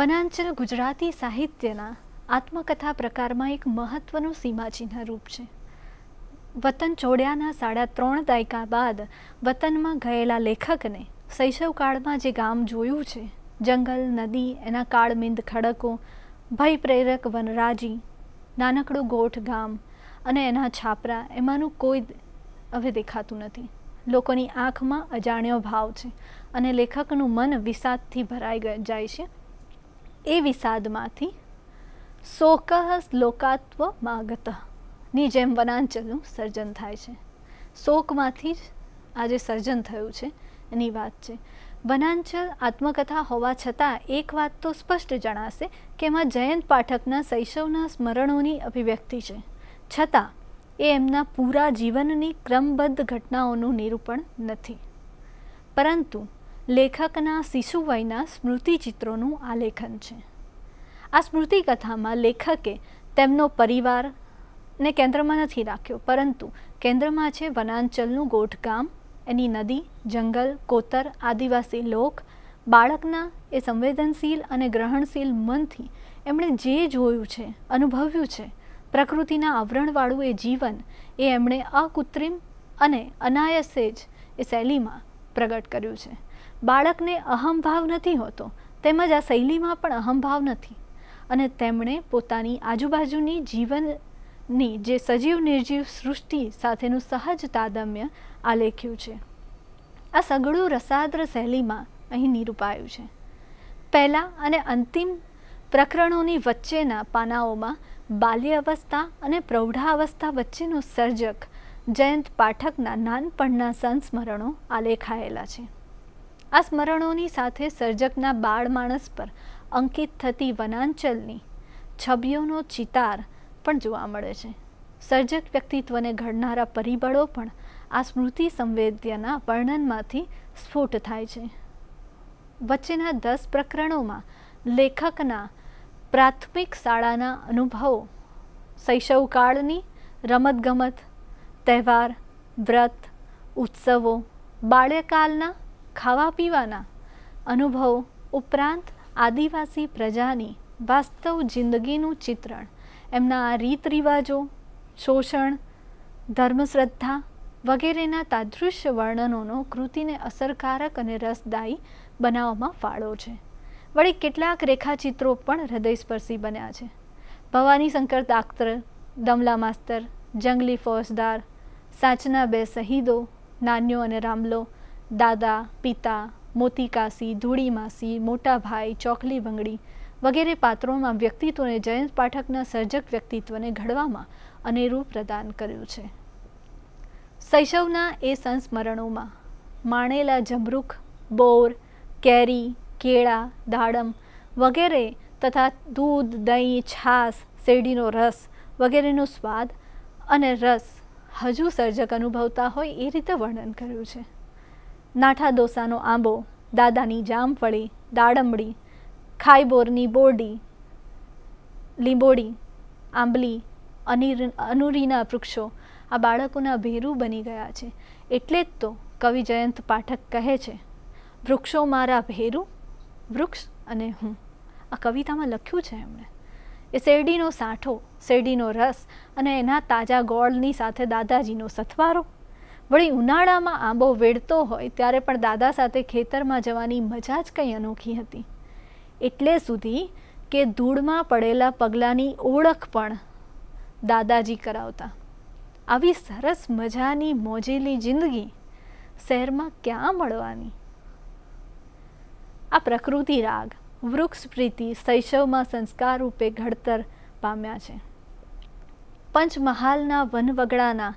વનાંચલ ગુજરાતી સાહિત્યના આત્મકથા પ્રકારમાં એક મહત્ત્વનું સીમાચિહ્ન રૂપ છે વતન છોડ્યાના સાડા ત્રણ દાયકા બાદ વતનમાં ગયેલા લેખકને શૈશવકાળમાં જે ગામ જોયું છે જંગલ નદી એના કાળમિંદ ખડકો ભય પ્રેરક વનરાજી નાનકડું ગોઠ ગામ અને એના છાપરા એમાંનું કોઈ હવે દેખાતું નથી લોકોની આંખમાં અજાણ્યો ભાવ છે અને લેખકનું મન વિષાદથી ભરાઈ જાય છે એ વિષાદમાંથી શોકહ લોકાત્વ માગત ની જેમ વનાંચલનું સર્જન થાય છે શોકમાંથી જ આજે સર્જન થયું છે એની વાત છે વનાંચલ આત્મકથા હોવા છતાં એક વાત તો સ્પષ્ટ જણાશે કે એમાં જયંત પાઠકના શૈશવના સ્મરણોની અભિવ્યક્તિ છે છતાં એ એમના પૂરા જીવનની ક્રમબદ્ધ ઘટનાઓનું નિરૂપણ નથી પરંતુ લેખકના શિશુવયના સ્મૃતિચિત્રોનું આલેખન છે આ સ્મૃતિકથામાં લેખકે તેમનો પરિવાર ને કેન્દ્રમાં નથી રાખ્યો પરંતુ કેન્દ્રમાં છે વનાંચલનું ગોઠગામ એની નદી જંગલ કોતર આદિવાસી લોક બાળકના એ સંવેદનશીલ અને ગ્રહણશીલ મનથી એમણે જે જોયું છે અનુભવ્યું છે પ્રકૃતિના આવરણવાળું એ જીવન એ એમણે અકૃત્રિમ અને અનાયસે જ એ શૈલીમાં પ્રગટ કર્યું છે બાળકને અહમભાવ નથી હોતો તેમજ આ શૈલીમાં પણ અહમભાવ નથી અને તેમણે પોતાની આજુબાજુની જીવન ની જે સજીવ નિર્જીવ સૃષ્ટિ સાથેનું સહજ તાદમ્ય આલેખ્યું છે આ સગળું રસાદ્ર શૈલીમાં અહીં નિરૂપાયું છે પહેલાં અને અંતિમ પ્રકરણોની વચ્ચેના પાનાઓમાં બાલ્યાવસ્થા અને પ્રૌઢાવસ્થા વચ્ચેનો સર્જક જયંત પાઠકના નાનપણના સંસ્મરણો આલેખાયેલા છે આ સ્મરણોની સાથે સર્જકના બાળ માણસ પર અંકિત થતી વનાંચલની છબીઓનો ચિતાર પણ જોવા મળે છે સર્જક વ્યક્તિત્વને ઘડનારા પરિબળો પણ આ સ્મૃતિ સંવેદ્યના વર્ણનમાંથી સ્ફુટ થાય છે વચ્ચેના દસ પ્રકરણોમાં લેખકના પ્રાથમિક શાળાના અનુભવો શૈશવકાળની રમતગમત તહેવાર વ્રત ઉત્સવો બાળ્યકાલના ખાવા પીવાના અનુભવો ઉપરાંત આદિવાસી પ્રજાની વાસ્તવ જિંદગીનું ચિત્રણ એમના આ રીત રિવાજો શોષણ ધર્મશ્રદ્ધા વગેરેના તાદૃશ્ય વર્ણનોનો કૃતિને અસરકારક અને રસદાયી બનાવવામાં ફાળો છે વળી કેટલાક રેખાચિત્રો પણ હૃદયસ્પર્શી બન્યા છે ભવાની શંકર દાખ્તર દમલા માસ્તર જંગલી ફોજદાર સાચના બે શહીદો નાન્યો અને રામલો દાદા પિતા મોતી કાસી ધૂળી માસી મોટા ભાઈ ચોકલી બંગડી વગેરે પાત્રોમાં વ્યક્તિત્વને જયંત પાઠકના સર્જક વ્યક્તિત્વને ઘડવામાં અનેરું પ્રદાન કર્યું છે શૈશવના એ સંસ્મરણોમાં માણેલા જમરૂખ બોર કેરી કેળા દાડમ વગેરે તથા દૂધ દહીં છાસ શેરડીનો રસ વગેરેનો સ્વાદ અને રસ હજુ સર્જક અનુભવતા હોય એ રીતે વર્ણન કર્યું છે નાઠા ડોસાનો આંબો દાદાની જામફળી દાડમડી ખાઈબોરની બોરડી લીંબોડી આંબલી અની અનુરીના વૃક્ષો આ બાળકોના ભેરું બની ગયા છે એટલે જ તો કવિ જયંત પાઠક કહે છે વૃક્ષો મારા ભેરું વૃક્ષ અને હું આ કવિતામાં લખ્યું છે એમણે એ શેરડીનો સાંઠો શેરડીનો રસ અને એના તાજા ગોળની સાથે દાદાજીનો સથવારો વળી ઉનાળામાં આંબો વેડતો હોય ત્યારે પણ દાદા સાથે ખેતરમાં જવાની મજા જ કંઈ અનોખી હતી એટલે સુધી કે ધૂળમાં પડેલા પગલાંની ઓળખ પણ દાદાજી કરાવતા આવી સરસ મજાની મોજેલી જિંદગી શહેરમાં ક્યાં મળવાની આ પ્રકૃતિ રાગ વૃક્ષ પ્રીતિ શૈશવમાં સંસ્કાર રૂપે ઘડતર પામ્યા છે પંચમહાલના વનવગડાના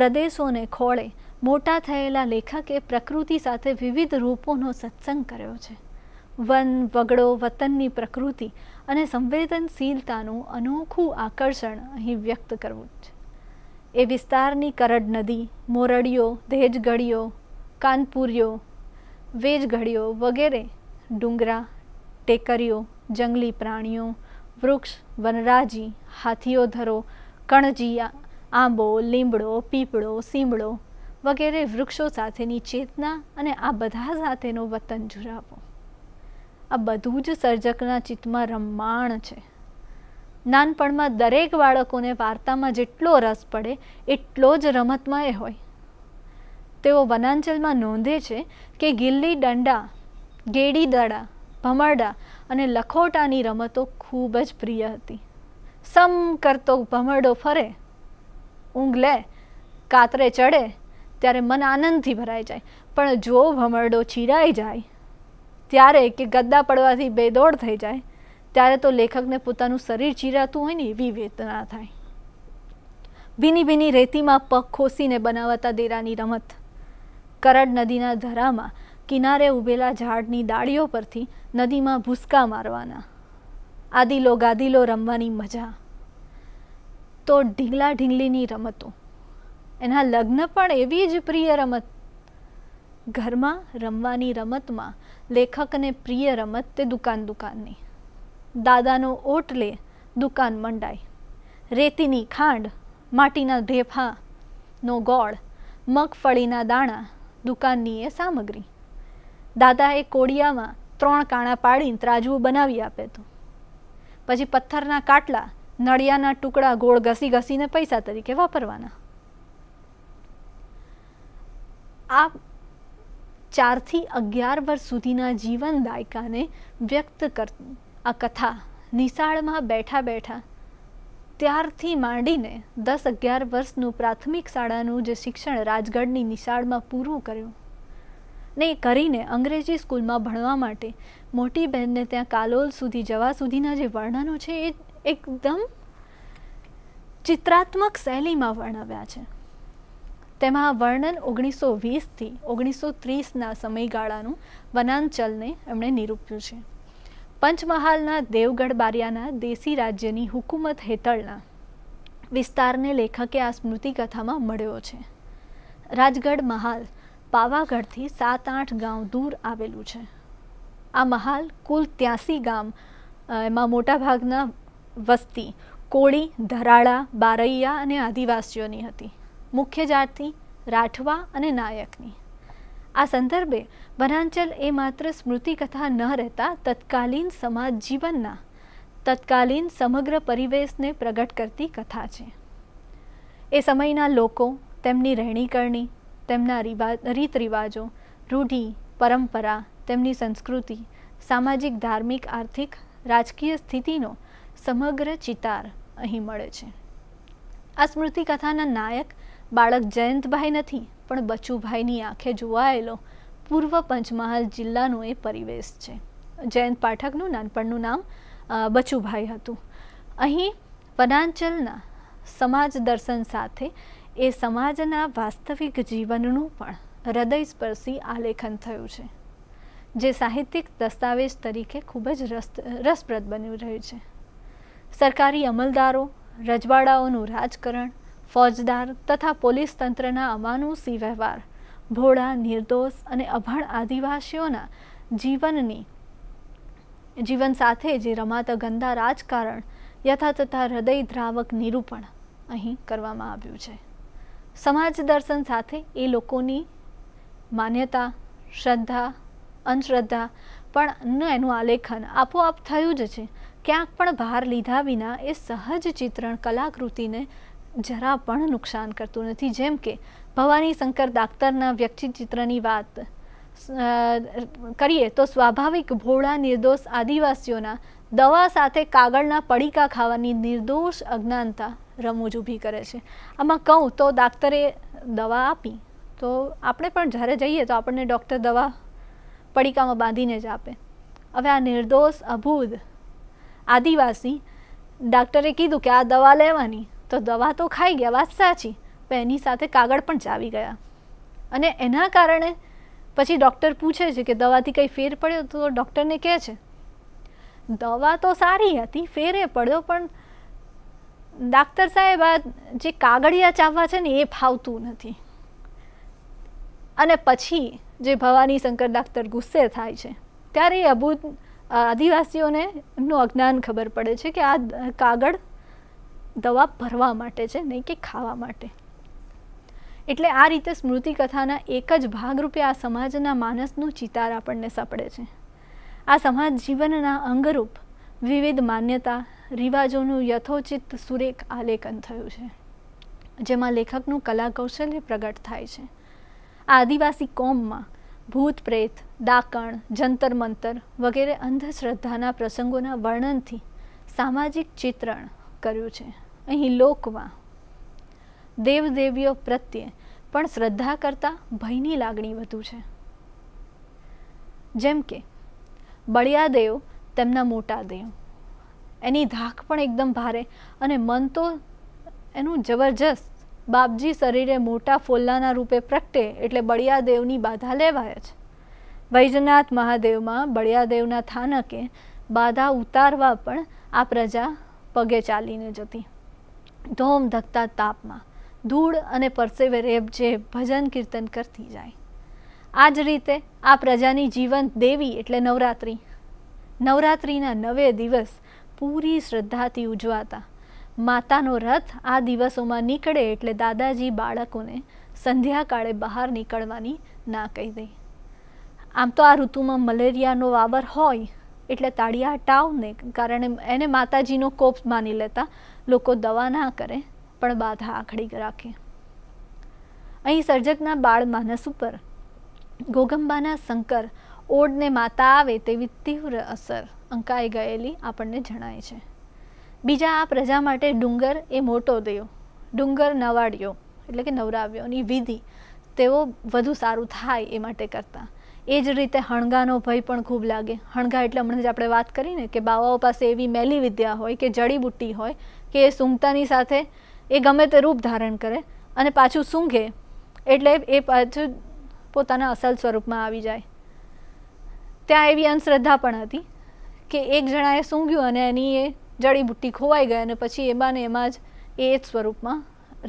પ્રદેશોને ખોળે મોટા થયેલા લેખકે પ્રકૃતિ સાથે વિવિધ રૂપોનો સત્સંગ કર્યો છે વન વગડો વતનની પ્રકૃતિ અને સંવેદનશીલતાનું અનોખું આકર્ષણ અહીં વ્યક્ત કરવું છે એ વિસ્તારની કરડ નદી મોરડીઓ દહેજગડીઓ કાનપુરીઓ વેજઘડીઓ વગેરે ડુંગરા ટેકરીઓ જંગલી પ્રાણીઓ વૃક્ષ વનરાજી હાથીઓ ધરો કણજી આંબો લીમડો પીપળો સીમડો વગેરે વૃક્ષો સાથેની ચેતના અને આ બધા સાથેનો વતન જુરાવો આ બધું જ સર્જકના ચિત્તમાં રમાણ છે નાનપણમાં દરેક બાળકોને વાર્તામાં જેટલો રસ પડે એટલો જ રમતમાં એ હોય તેઓ વનાંચલમાં નોંધે છે કે ગિલ્લી દંડા ગેડી દડા ભમરડા અને લખોટાની રમતો ખૂબ જ પ્રિય હતી સમ કરતો ભમરડો ફરે ઊંઘ લે કાતરે ચડે ત્યારે મન આનંદથી ભરાઈ જાય પણ જો ભમરડો છીરાઈ જાય ત્યારે કે ગદ્દા પડવાથી બેદોડ થઈ જાય ત્યારે તો લેખકને પોતાનું શરીર ચીરાતું હોય ને એવી વેદના થાય ભીની ભીની રેતીમાં પગ ખોસીને બનાવતા દેરાની રમત કરડ નદીના ધરામાં કિનારે ઉભેલા ઝાડની ડાળીઓ પરથી નદીમાં ભૂસકા મારવાના આદિલો ગાદીલો રમવાની મજા તો ઢીંગલા ઢીંગલીની રમતો એના લગ્ન પણ એવી જ પ્રિય રમત ઘરમાં રમવાની રમતમાં લેખક અને પ્રિય રમત તે દુકાન દુકાનની દાદાનો ઓટ લે દુકાન મંડાય રેતીની ખાંડ માટીના ઢેફા ગોળ મગફળીના દાણા દુકાનની એ સામગ્રી દાદાએ કોડિયામાં ત્રણ કાણા પાડીને ત્રાજવું બનાવી આપે તો પછી પથ્થરના કાટલા નળિયાના ટુકડા ગોળ ઘસી ઘસીને પૈસા તરીકે વાપરવાના આ ચારથી અગિયાર વર્ષ સુધીના જીવન દાયકાને વ્યક્ત કર આ કથા નિશાળમાં બેઠા બેઠા ત્યારથી માંડીને દસ અગિયાર વર્ષનું પ્રાથમિક શાળાનું જે શિક્ષણ રાજગઢની નિશાળમાં પૂરું કર્યું ને એ કરીને અંગ્રેજી સ્કૂલમાં ભણવા માટે મોટી બહેનને ત્યાં કાલોલ સુધી જવા સુધીના જે વર્ણનો છે એ એકદમ ચિત્રાત્મક શૈલીમાં વર્ણવ્યા છે તેમાં વર્ણન ઓગણીસો વીસથી ઓગણીસો ત્રીસના સમયગાળાનું વનાંચલને એમણે નિરૂપ્યું છે પંચમહાલના દેવગઢ બારિયાના દેશી રાજ્યની હુકુમત હેતળના વિસ્તારને લેખકે આ સ્મૃતિકથામાં મળ્યો છે રાજગઢ મહાલ પાવાગઢથી સાત આઠ ગામ દૂર આવેલું છે આ મહાલ કુલ ત્યાસી ગામ એમાં મોટાભાગના વસ્તી કોળી ધરાળા બારૈયા અને આદિવાસીઓની હતી મુખ્ય જાતની રાઠવા અને નાયકની આ સંદર્ભે વનાંચલ એ માત્ર સ્મૃતિકથા ન રહેતા તત્કાલીન સમાજ જીવનના તત્કાલીન સમગ્ર પરિવેશને પ્રગટ કરતી કથા છે એ સમયના લોકો તેમની રહેણીકરણી તેમના રિવા રીત રિવાજો રૂઢિ પરંપરા તેમની સંસ્કૃતિ સામાજિક ધાર્મિક આર્થિક રાજકીય સ્થિતિનો સમગ્ર ચિતાર અહીં મળે છે આ સ્મૃતિકથાના નાયક બાળક જયંતભાઈ નથી પણ બચુભાઈની આંખે જોવાયેલો પૂર્વ પંચમહાલ જિલ્લાનો એ પરિવેશ છે જયંત પાઠકનું નાનપણનું નામ બચુભાઈ હતું અહીં વનાંચલના સમાજ દર્શન સાથે એ સમાજના વાસ્તવિક જીવનનું પણ હૃદયસ્પર્શી આલેખન થયું છે જે સાહિત્યિક દસ્તાવેજ તરીકે ખૂબ જ રસ રસપ્રદ બન્યું રહ્યું છે સરકારી અમલદારો રજવાડાઓનું રાજકારણ ફોજદાર તથા પોલીસ તંત્રના અમાનુષી વ્યવહાર ભોળા નિર્દોષ અને અભણ આદિવાસીઓના જીવનની જીવન સાથે જે રમાતા ગંદા રાજકારણ યથા તથા હૃદય દ્રાવક નિરૂપણ અહીં કરવામાં આવ્યું છે સમાજ દર્શન સાથે એ લોકોની માન્યતા શ્રદ્ધા અંધશ્રદ્ધા પણ એનું આલેખન આપોઆપ થયું જ છે ક્યાંક પણ ભાર લીધા વિના એ સહજ ચિત્રણ કલાકૃતિને જરા પણ નુકસાન કરતું નથી જેમ કે ભવાની શંકર દાક્તરના વ્યક્તિચિત્રની વાત કરીએ તો સ્વાભાવિક ભોળા નિર્દોષ આદિવાસીઓના દવા સાથે કાગળના પડીકા ખાવાની નિર્દોષ અજ્ઞાનતા રમૂજ ઊભી કરે છે આમાં કહું તો ડાક્ટરે દવા આપી તો આપણે પણ જ્યારે જઈએ તો આપણને ડૉક્ટર દવા પડીકામાં બાંધીને જ આપે હવે આ નિર્દોષ અભૂત આદિવાસી ડાક્ટરે કીધું કે આ દવા લેવાની તો દવા તો ખાઈ ગયા વાત સાચી પણ એની સાથે કાગળ પણ ચાવી ગયા અને એના કારણે પછી ડૉક્ટર પૂછે છે કે દવાથી કંઈ ફેર પડ્યો તો ડૉક્ટરને કહે છે દવા તો સારી હતી ફેરે પડ્યો પણ ડાક્ટર સાહેબ આ જે કાગળિયા ચાવવા છે ને એ ફાવતું નથી અને પછી જે ભવાની શંકર ડાક્ટર ગુસ્સે થાય છે ત્યારે એ અભૂત આદિવાસીઓને એમનું અજ્ઞાન ખબર પડે છે કે આ કાગળ દવા ભરવા માટે છે નહીં કે ખાવા માટે એટલે આ રીતે સ્મૃતિકથાના એક જ ભાગરૂપે આ સમાજના માનસનું ચિતાર આપણને સપડે છે આ સમાજ જીવનના અંગરૂપ વિવિધ માન્યતા રિવાજોનું યથોચિત સુરેખ આલેખન થયું છે જેમાં લેખકનું કલા કૌશલ્ય પ્રગટ થાય છે આ આદિવાસી કોમમાં ભૂત પ્રેત દાકણ જંતર મંતર વગેરે અંધશ્રદ્ધાના પ્રસંગોના વર્ણનથી સામાજિક ચિત્રણ કર્યું છે અહીં લોકમાં દેવદેવીઓ પ્રત્યે પણ શ્રદ્ધા કરતાં ભયની લાગણી વધુ છે જેમ કે બળિયાદેવ તેમના મોટા દેવ એની ધાક પણ એકદમ ભારે અને મન તો એનું જબરજસ્ત બાપજી શરીરે મોટા ફોલ્લાના રૂપે પ્રગટે એટલે બળિયાદેવની બાધા લેવાય છે વૈજનાથ મહાદેવમાં બળિયાદેવના થાનકે બાધા ઉતારવા પણ આ પ્રજા પગે ચાલીને જતી ધોમ ધકતા તાપમાં ધૂળ અને પરસેવે રેબ જે ભજન કીર્તન કરતી જાય આ જ રીતે આ પ્રજાની જીવંત દેવી એટલે નવરાત્રિ નવરાત્રિના નવે દિવસ પૂરી શ્રદ્ધાથી ઉજવાતા માતાનો રથ આ દિવસોમાં નીકળે એટલે દાદાજી બાળકોને સંધ્યાકાળે બહાર નીકળવાની ના કહી દઈ આમ તો આ ઋતુમાં મલેરિયાનો વાવર હોય એટલે તાળિયા ટાવને કારણે એને માતાજીનો કોપ માની લેતા લોકો દવા ના કરે પણ બાધા આખડી રાખે અહીં સર્જકના બાળ માનસ ઉપર ગોગંબાના શંકર ઓડને માતા આવે તેવી તીવ્ર અસર અંકાઈ ગયેલી આપણને જણાય છે બીજા આ પ્રજા માટે ડુંગર એ મોટો દેવ ડુંગર નવાડ્યો એટલે કે નવરાવ્યોની વિધિ તેઓ વધુ સારું થાય એ માટે કરતાં એ જ રીતે હણગાનો ભય પણ ખૂબ લાગે હણગા એટલે હમણાં જ આપણે વાત કરીને કે બાવાઓ પાસે એવી મેલી વિદ્યા હોય કે જડીબુટ્ટી હોય કે એ સૂંઘતાની સાથે એ ગમે તે રૂપ ધારણ કરે અને પાછું સૂંઘે એટલે એ પાછું પોતાના અસલ સ્વરૂપમાં આવી જાય ત્યાં એવી અંધશ્રદ્ધા પણ હતી કે એક જણાએ સૂંઘ્યું અને એની એ જડીબુટ્ટી ખોવાઈ ગઈ અને પછી એમાં ને એમાં જ એ જ સ્વરૂપમાં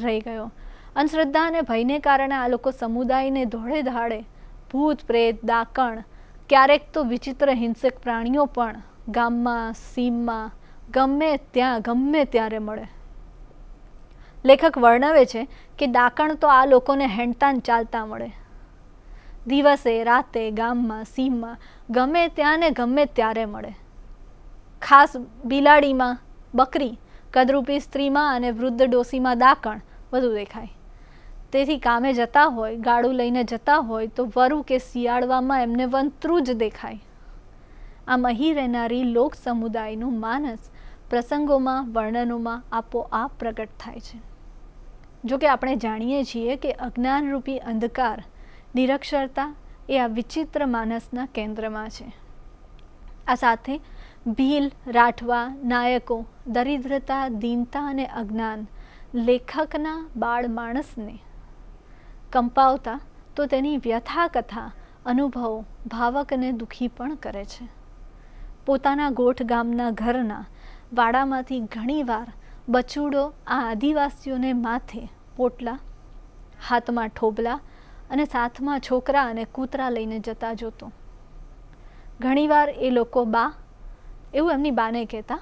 રહી ગયો અંધશ્રદ્ધા અને ભયને કારણે આ લોકો સમુદાયને ધોળે ધાડે ભૂત પ્રેત દાકણ ક્યારેક તો વિચિત્ર હિંસક પ્રાણીઓ પણ ગામમાં સીમમાં ગમે ત્યાં ગમે ત્યારે મળે લેખક વર્ણવે છે કે દાકણ તો આ લોકોને હેંડતાન ચાલતા મળે દિવસે રાતે ગામમાં સીમમાં ગમે ત્યાં ને ગમે ત્યારે મળે ખાસ બિલાડીમાં બકરી કદરૂપી સ્ત્રીમાં અને વૃદ્ધ ડોસીમાં દાકણ વધુ દેખાય તેથી કામે જતા હોય ગાડું લઈને જતા હોય તો વરુ કે શિયાળવામાં એમને વંતરું જ દેખાય આમ અહીં રહેનારી લોક સમુદાયનું માનસ પ્રસંગોમાં વર્ણનોમાં આપોઆપ પ્રગટ થાય છે જો કે આપણે જાણીએ છીએ કે અજ્ઞાનરૂપી અંધકાર નિરક્ષરતા એ આ વિચિત્ર માનસના કેન્દ્રમાં છે આ સાથે ભીલ રાઠવા નાયકો દરિદ્રતા દીનતા અને અજ્ઞાન લેખકના બાળ માણસને કંપાવતા તો તેની વ્યથા કથા અનુભવ ભાવકને દુઃખી પણ કરે છે પોતાના ગોઠ ગામના ઘરના વાડામાંથી ઘણીવાર બચુડો આ આદિવાસીઓને માથે પોટલા હાથમાં ઠોબલા અને સાથમાં છોકરા અને કૂતરા લઈને જતા જોતો ઘણીવાર એ લોકો બા એવું એમની બાને કહેતા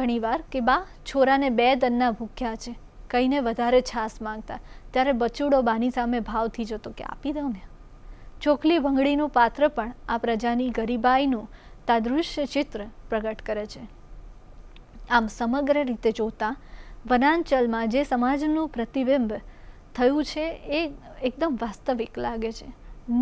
ઘણીવાર કે બા છોરાને બે દનના ભૂખ્યા છે કહીને વધારે છાશ માંગતા ત્યારે બચુડો બાની સામે ભાવથી જતો કે આપી દઉં ને ચોકલી ભંગડીનું પાત્ર પણ આ પ્રજાની ગરીબાઈનું તાદૃશ્ય ચિત્ર પ્રગટ કરે છે આમ સમગ્ર રીતે જોતા વનાંચલમાં જે સમાજનું પ્રતિબિંબ થયું છે એ એકદમ વાસ્તવિક લાગે છે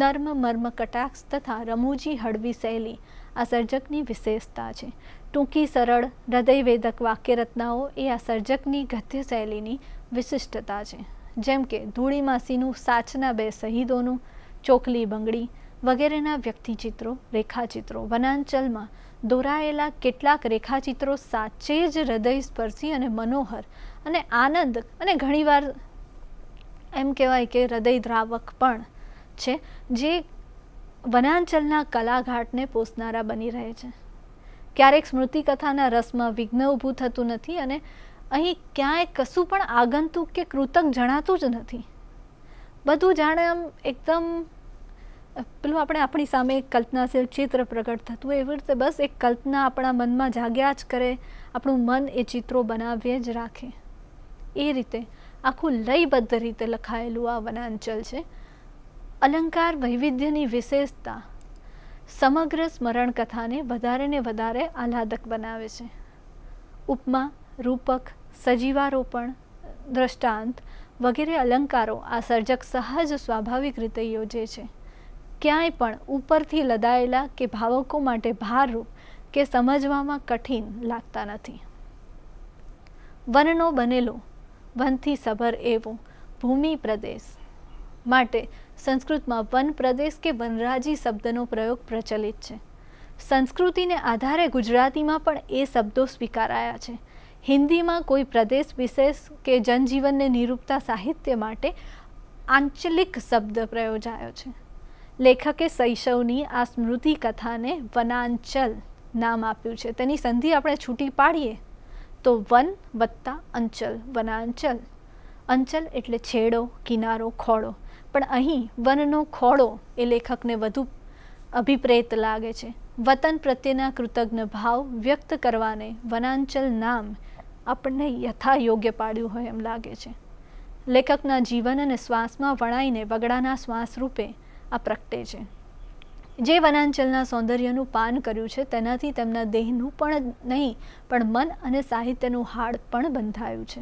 નર્મ મર્મ કટાક્ષ તથા રમૂજી હળવી શૈલી આ સર્જકની વિશેષતા છે ટૂંકી સરળ હૃદયવેદક વાક્યરચનાઓ એ આ સર્જકની ગદ્ય શૈલીની વિશિષ્ટતા છે જેમ કે ધૂળી માસીનું સાચના બે શહીદોનું ચોકલી બંગડી વગેરેના વ્યક્તિચિત્રો રેખાચિત્રો વનાંચલમાં દોરાયેલા કેટલાક રેખાચિત્રો સાચે જ હૃદયસ્પર્શી અને મનોહર અને આનંદ અને ઘણીવાર એમ કહેવાય કે હૃદયદ્રાવક પણ છે જે વનાંચલના કલાઘાટને પોસનારા બની રહે છે ક્યારેક સ્મૃતિકથાના રસમાં વિઘ્ન ઊભું થતું નથી અને અહીં ક્યાંય કશું પણ આગંતુક કે કૃતક જણાતું જ નથી બધું જાણે આમ એકદમ પેલું આપણે આપણી સામે એક કલ્પનાશીલ ચિત્ર પ્રગટ થતું એવી રીતે બસ એક કલ્પના આપણા મનમાં જાગ્યા જ કરે આપણું મન એ ચિત્રો બનાવીએ જ રાખે એ રીતે આખું લયબદ્ધ રીતે લખાયેલું આ વનાંચલ છે અલંકાર વૈવિધ્યની વિશેષતા સમગ્ર સ્મરણ કથાને વધારે ને વધારે આહલાદક બનાવે છે ઉપમા રૂપક સજીવારોપણ દ્રષ્ટાંત વગેરે અલંકારો આ સર્જક સહજ સ્વાભાવિક રીતે યોજે છે ક્યાંય પણ ઉપરથી લદાયેલા કે ભાવકો માટે ભારરૂપ કે સમજવામાં કઠિન લાગતા નથી વનનો બનેલો વનથી સભર એવો ભૂમિ પ્રદેશ માટે સંસ્કૃતમાં વન પ્રદેશ કે વનરાજી શબ્દનો પ્રયોગ પ્રચલિત છે સંસ્કૃતિને આધારે ગુજરાતીમાં પણ એ શબ્દો સ્વીકારાયા છે હિન્દીમાં કોઈ પ્રદેશ વિશેષ કે જનજીવનને નિરૂપતા સાહિત્ય માટે આંચલિક શબ્દ પ્રયોજાયો છે લેખકે શૈશવની આ સ્મૃતિ કથાને વનાંચલ નામ આપ્યું છે તેની સંધિ આપણે છૂટી પાડીએ તો વન વત્તા અંચલ વનાંચલ અંચલ એટલે છેડો કિનારો ખોળો પણ અહીં વનનો ખોળો એ લેખકને વધુ અભિપ્રેત લાગે છે વતન પ્રત્યેના કૃતજ્ઞ ભાવ વ્યક્ત કરવાને વનાંચલ નામ આપણને યથા યોગ્ય પાડ્યું હોય એમ લાગે છે લેખકના જીવન અને શ્વાસમાં વણાઈને વગડાના શ્વાસ રૂપે આ પ્રગટે છે જે વનાંચલના સૌંદર્યનું પાન કર્યું છે તેનાથી તેમના દેહનું પણ નહીં પણ મન અને સાહિત્યનું હાડ પણ બંધાયું છે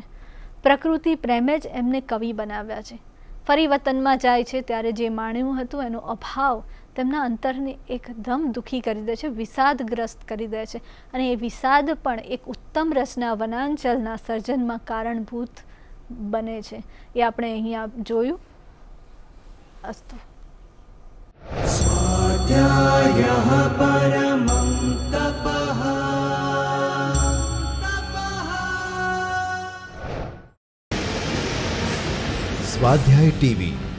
પ્રકૃતિ પ્રેમે જ એમને કવિ બનાવ્યા છે ફરી વતનમાં જાય છે ત્યારે જે માણ્યું હતું એનો અભાવ તેમના અંતરને એકદમ દુઃખી કરી દે છે વિષાદગ્રસ્ત કરી દે છે અને એ વિષાદ પણ એક ઉત્તમ રચના વનાંચલના સર્જનમાં કારણભૂત બને છે એ આપણે અહીંયા જોયું અસ્તુ સ્વાધ્યાય સ્વાધ્યાય ટીવી